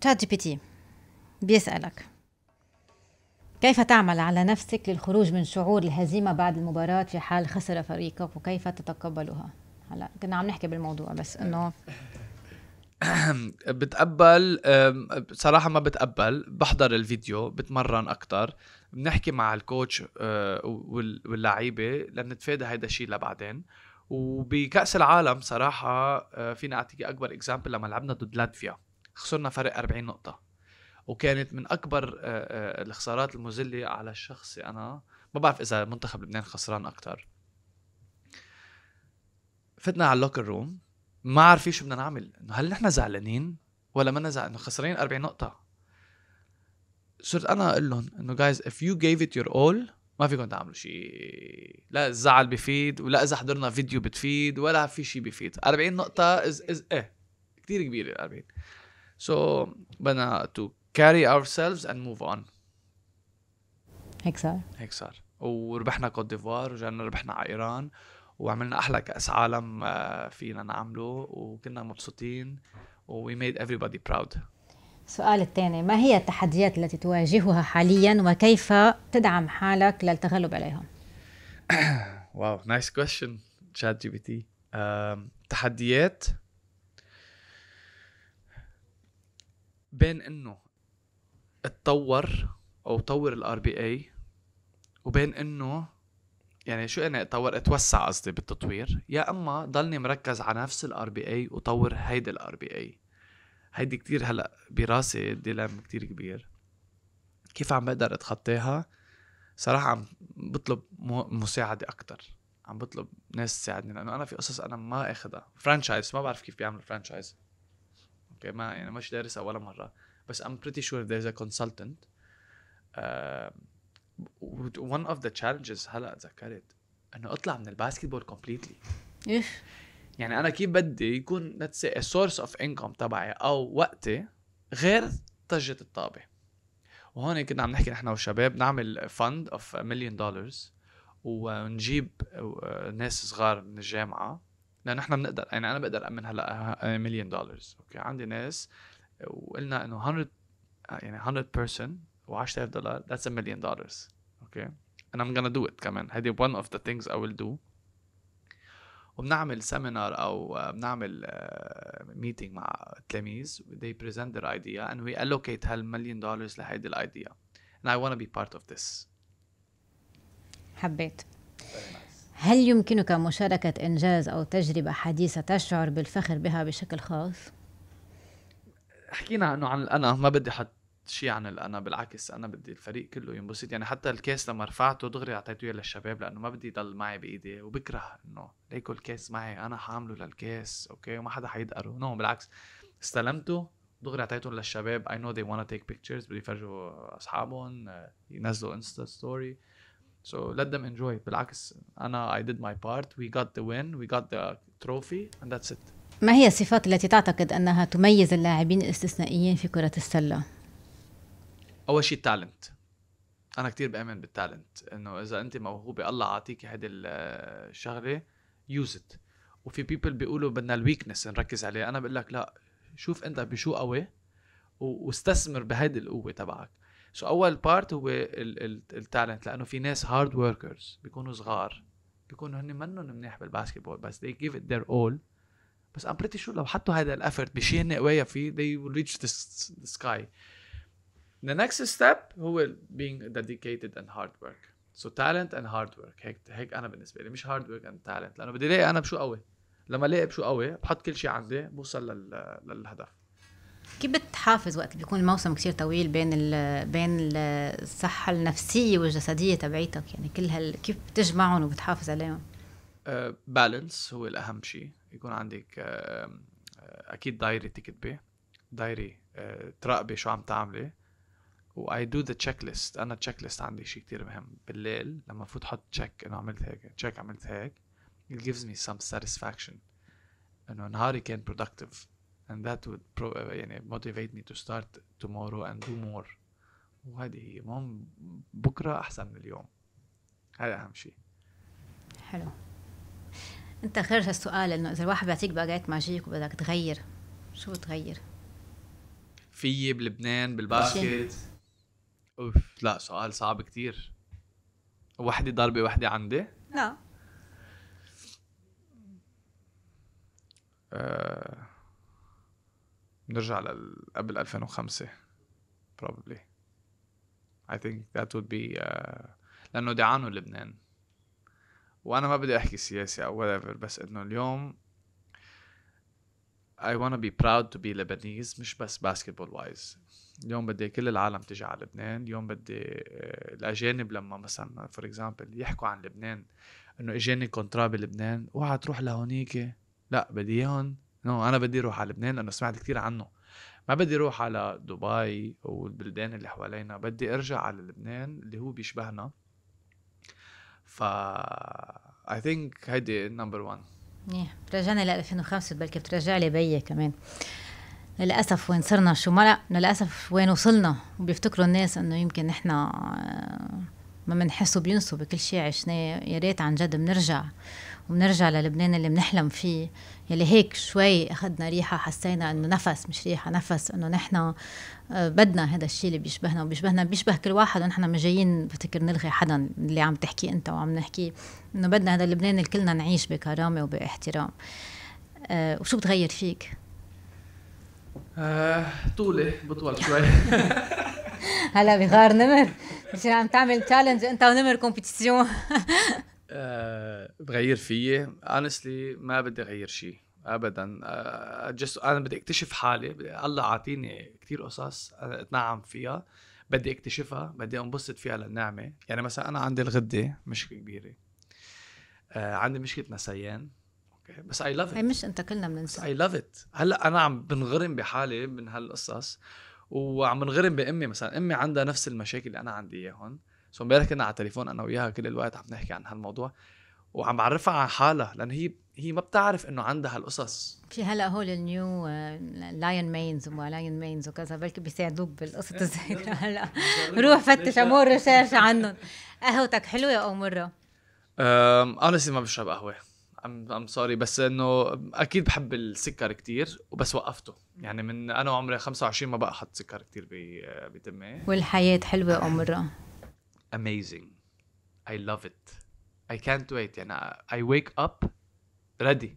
تشات جي بي تي بيسالك كيف تعمل على نفسك للخروج من شعور الهزيمة بعد المباراة في حال خسر فريقك وكيف تتقبلها؟ هلا كنا عم نحكي بالموضوع بس انه بتقبل بصراحة ما بتقبل بحضر الفيديو بتمرن أكتر بنحكي مع الكوتش آه، واللعيبة لنتفادى هيدا الشيء لبعدين وبكأس العالم صراحة آه، فينا أعطيك أكبر إكزامبل لما لعبنا ضد لاتفيا خسرنا فرق 40 نقطة وكانت من اكبر آه، آه، الخسارات المذله على شخصي انا ما بعرف اذا منتخب لبنان خسران اكثر فتنا على اللوكر روم ما عارفين شو بدنا نعمل انه هل نحن زعلانين ولا ما زعلانين انه خسرانين 40 نقطه صرت انا اقول لهم انه جايز اف يو جيف ات يور اول ما فيكم تعملوا شيء لا الزعل بفيد ولا اذا حضرنا فيديو بتفيد ولا في شيء بفيد 40 نقطه از از ايه كثير كبيره 40 سو بدنا تو carry ourselves and move on هيك صار هيك صار وربحنا كوت ديفوار ورجعنا ربحنا على ايران وعملنا احلى كاس عالم آه، فينا نعمله وكنا مبسوطين وي ميد everybody براود السؤال الثاني ما هي التحديات التي تواجهها حاليا وكيف تدعم حالك للتغلب عليها؟ واو نايس كويشن شات جي بي تي تحديات بين انه اتطور او طور الار بي اي وبين انه يعني شو انا اتطور اتوسع قصدي بالتطوير يا اما ضلني مركز على نفس الار بي اي وطور هيدي الار بي اي هيدي كتير هلا براسي ديلم كتير كبير كيف عم بقدر اتخطاها صراحة عم بطلب مساعدة أكتر عم بطلب ناس تساعدني لأنه أنا في قصص أنا ما أخدها فرانشايز ما بعرف كيف بيعملوا فرانشايز أوكي ما يعني مش دارسها ولا مرة بس I'm pretty sure there's a consultant uh, one of the challenges هلا تذكرت انه اطلع من الباسكتبول كومبليتلي إيه. يعني انا كيف بدي يكون ليتس سي سورس اوف انكم تبعي او وقتي غير طجه الطابه وهون كنا عم نحكي نحن والشباب نعمل فند اوف مليون دولارز ونجيب ناس صغار من الجامعه لانه نحن بنقدر يعني انا بقدر امن هلا مليون دولارز اوكي عندي ناس وقلنا انه 100 آه، يعني 100% بيرسون و10000 دولار ذاتس ا مليون دولار اوكي انا ام جونا دو ات كمان هذه one اوف ذا ثينجز اي ويل دو وبنعمل سيمينار او آه، بنعمل ميتينج آه، مع التلاميذ they present their idea and we allocate هالمليون دولار لهيدي الايديا and I want to be part of this حبيت هل يمكنك مشاركة إنجاز أو تجربة حديثة تشعر بالفخر بها بشكل خاص؟ حكينا انه عن الانا ما بدي احط شيء عن الانا بالعكس انا بدي الفريق كله ينبسط يعني حتى الكاس لما رفعته دغري اعطيته اياه للشباب لانه ما بدي يضل معي بايدي وبكره انه ليكو الكاس معي انا حامله للكاس اوكي وما حدا حيدقره نو بالعكس استلمته دغري اعطيته للشباب اي نو ذي ونا تيك بيكتشرز بدي يفرجوا اصحابهم ينزلوا انستا ستوري So let them enjoy. بالعكس انا I did my part. We got the win. We got the trophy and that's it. ما هي الصفات التي تعتقد أنها تميز اللاعبين الاستثنائيين في كرة السلة؟ أول شيء التالنت أنا كثير بأمن بالتالنت إنه إذا أنت موهوبة الله عاطيك هذه الشغلة يوز إت وفي بيبل بيقولوا بدنا الويكنس نركز عليه أنا بقول لك لا شوف أنت بشو قوي واستثمر بهيدي القوة تبعك سو so أول بارت هو التالنت لأنه في ناس هارد وركرز بيكونوا صغار بيكونوا هن منهم منيح بالباسكتبول بس they give it their all بس ام بريتي شو لو حطوا هذا الافورت بشيء هن قوية فيه they will reach the sky the next step هو being dedicated and hard work so talent and hard work هيك هيك انا بالنسبة لي مش hard work and talent لانه بدي الاقي انا بشو قوي لما الاقي بشو قوي بحط كل شيء عندي بوصل لل... للهدف كيف بتحافظ وقت بيكون الموسم كثير طويل بين الـ بين الصحة النفسية والجسدية تبعيتك يعني كل هال كيف بتجمعهم وبتحافظ عليهم؟ بالانس آه، هو الاهم شيء يكون عندك آه، آه، اكيد دايري تكتبي دايري تراقبي شو عم تعملي واي دو ذا تشيك ليست انا تشيك ليست عندي شيء كثير مهم بالليل لما فوت حط تشيك انه عملت هيك تشيك عملت هيك it gives me some satisfaction انه نهاري كان productive and that would pro يعني motivate me to start tomorrow and do more وهذه هي المهم بكره احسن من اليوم هذا اهم شيء حلو انت خير هالسؤال انه اذا الواحد بيعطيك باجيت ماجيك وبدك تغير شو بتغير؟ في بلبنان بالباسكت اوف لا سؤال صعب كتير وحدة ضربة وحدة عندي؟ لا آه... نرجع قبل 2005 probably I think that would be uh... لأنه دعانوا لبنان وانا ما بدي احكي سياسي او whatever بس انه اليوم I wanna be proud to be Lebanese مش بس basketball wise اليوم بدي كل العالم تجي على لبنان اليوم بدي آه، الاجانب لما مثلا فور اكزامبل يحكوا عن لبنان انه اجاني كونترا بلبنان اوعى تروح لهونيك لا بدي اياهم نو انا بدي اروح على لبنان لانه سمعت كثير عنه ما بدي اروح على دبي والبلدان اللي حوالينا بدي ارجع على لبنان اللي هو بيشبهنا اي ثينك هيدي نمبر 1 إيه، بترجعنا ل 2005 بلكي بترجع لي بيي كمان للاسف وين صرنا شو ما لا للاسف وين وصلنا وبيفتكروا الناس انه يمكن نحن آه، ما بنحسوا بينسوا بكل شيء عشناه يا ريت عن جد بنرجع ونرجع للبنان اللي بنحلم فيه يلي هيك شوي اخذنا ريحه حسينا انه نفس مش ريحه نفس انه نحن آه، بدنا هذا الشيء اللي بيشبهنا وبيشبهنا بيشبه كل واحد ونحن ما جايين بفتكر نلغي حدا اللي عم تحكي انت وعم نحكي انه بدنا هذا لبنان اللي كلنا نعيش بكرامه وباحترام أه وشو بتغير فيك؟ آه، طولي بطول شوي هلا بغار نمر مش عم تعمل تشالنج انت ونمر كومبيتيسيون بغير فيي انستلي ما بدي اغير شيء ابدا جس آه، انا بدي اكتشف حالي الله عاطيني كثير قصص اتنعم فيها بدي اكتشفها بدي انبسط فيها للنعمه يعني مثلا انا عندي الغده مشكله كبيره آه، عندي مشكله نسيان اوكي بس اي لاف ات مش انت كلنا بننسى اي لاف ات هلا انا عم بنغرم بحالي من هالقصص وعم بنغرم بامي مثلا امي عندها نفس المشاكل اللي انا عندي اياهم سو امبارح كنا على التليفون انا وياها كل الوقت عم نحكي عن هالموضوع وعم بعرفها على حالها لان هي هي ما بتعرف انه عندها هالقصص في هلا هول النيو لاين مينز وما لاين مينز وكذا بلكي بيساعدوك بالقصة إيه. الصغيرة هلا روح فتش امور ريسيرش عنهم قهوتك حلوة او مرة؟ انا ما بشرب قهوة ام ام سوري بس انه اكيد بحب السكر كتير وبس وقفته يعني من انا وعمري 25 ما بقى احط سكر كتير بتمي والحياة حلوة او مرة؟ amazing. I love it. I can't wait يعني I wake up ready.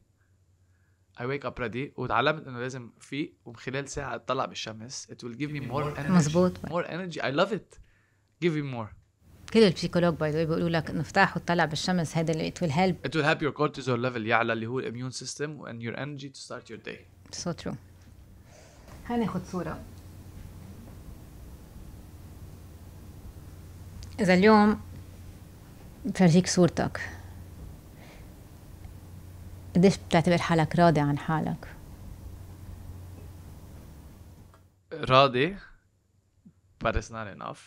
I wake up ready واتعلمت انه لازم في وخلال ساعه اتطلع بالشمس it will give me more energy مظبوط more energy I love it give me more كل البسيكولوج باي بيقولوا لك انه افتح وتطلع بالشمس هذا اللي it will help it will help your cortisol level يعلى اللي هو الاميون سيستم and your energy to start your day so true هناخد صوره إذا اليوم بفرجيك صورتك قديش بتعتبر حالك راضي عن حالك؟ راضي but it's not enough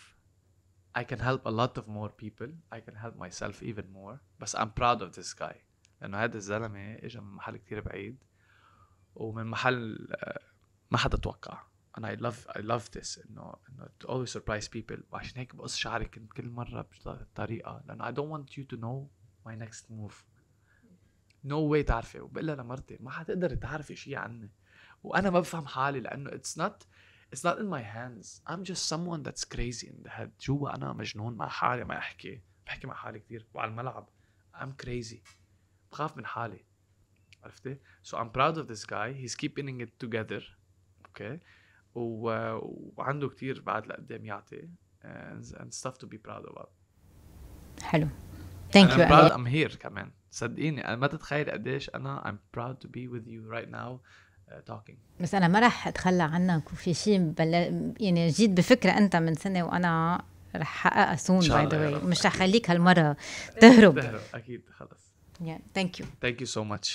I can help a lot of more people I can help myself even more بس I'm proud of this guy لأنه هذا الزلمة إجا من محل كتير بعيد ومن محل آه، ما حدا توقع انا اي لاف اي لاف ذس انه انه to always surprise people وعشان هيك بقص شعري كنت كل مره بطريقه لانه I don't want you to know my next move no way تعرفي وبقلها لمرتي ما حتقدري تعرفي شيء عني وانا ما بفهم حالي لانه it's not it's not in my hands I'm just someone that's crazy in the head جوا انا مجنون مع حالي ما احكي بحكي مع حالي كثير وعلى الملعب I'm crazy بخاف من حالي عرفتي so I'm proud of this guy he's keeping it together okay و... وعنده كتير بعد لقدام يعطي and, and stuff to be proud about حلو thank you I'm proud I'm here كمان صدقيني ما تتخيل قديش انا I'm proud to be with you right now توكينج uh, بس انا ما رح اتخلى عنك وفي شيء بل... يعني جيت بفكره انت من سنه وانا رح حققها سون باي ذا مش رح خليك هالمره تهرب تهرب اكيد خلص yeah thank you thank you so much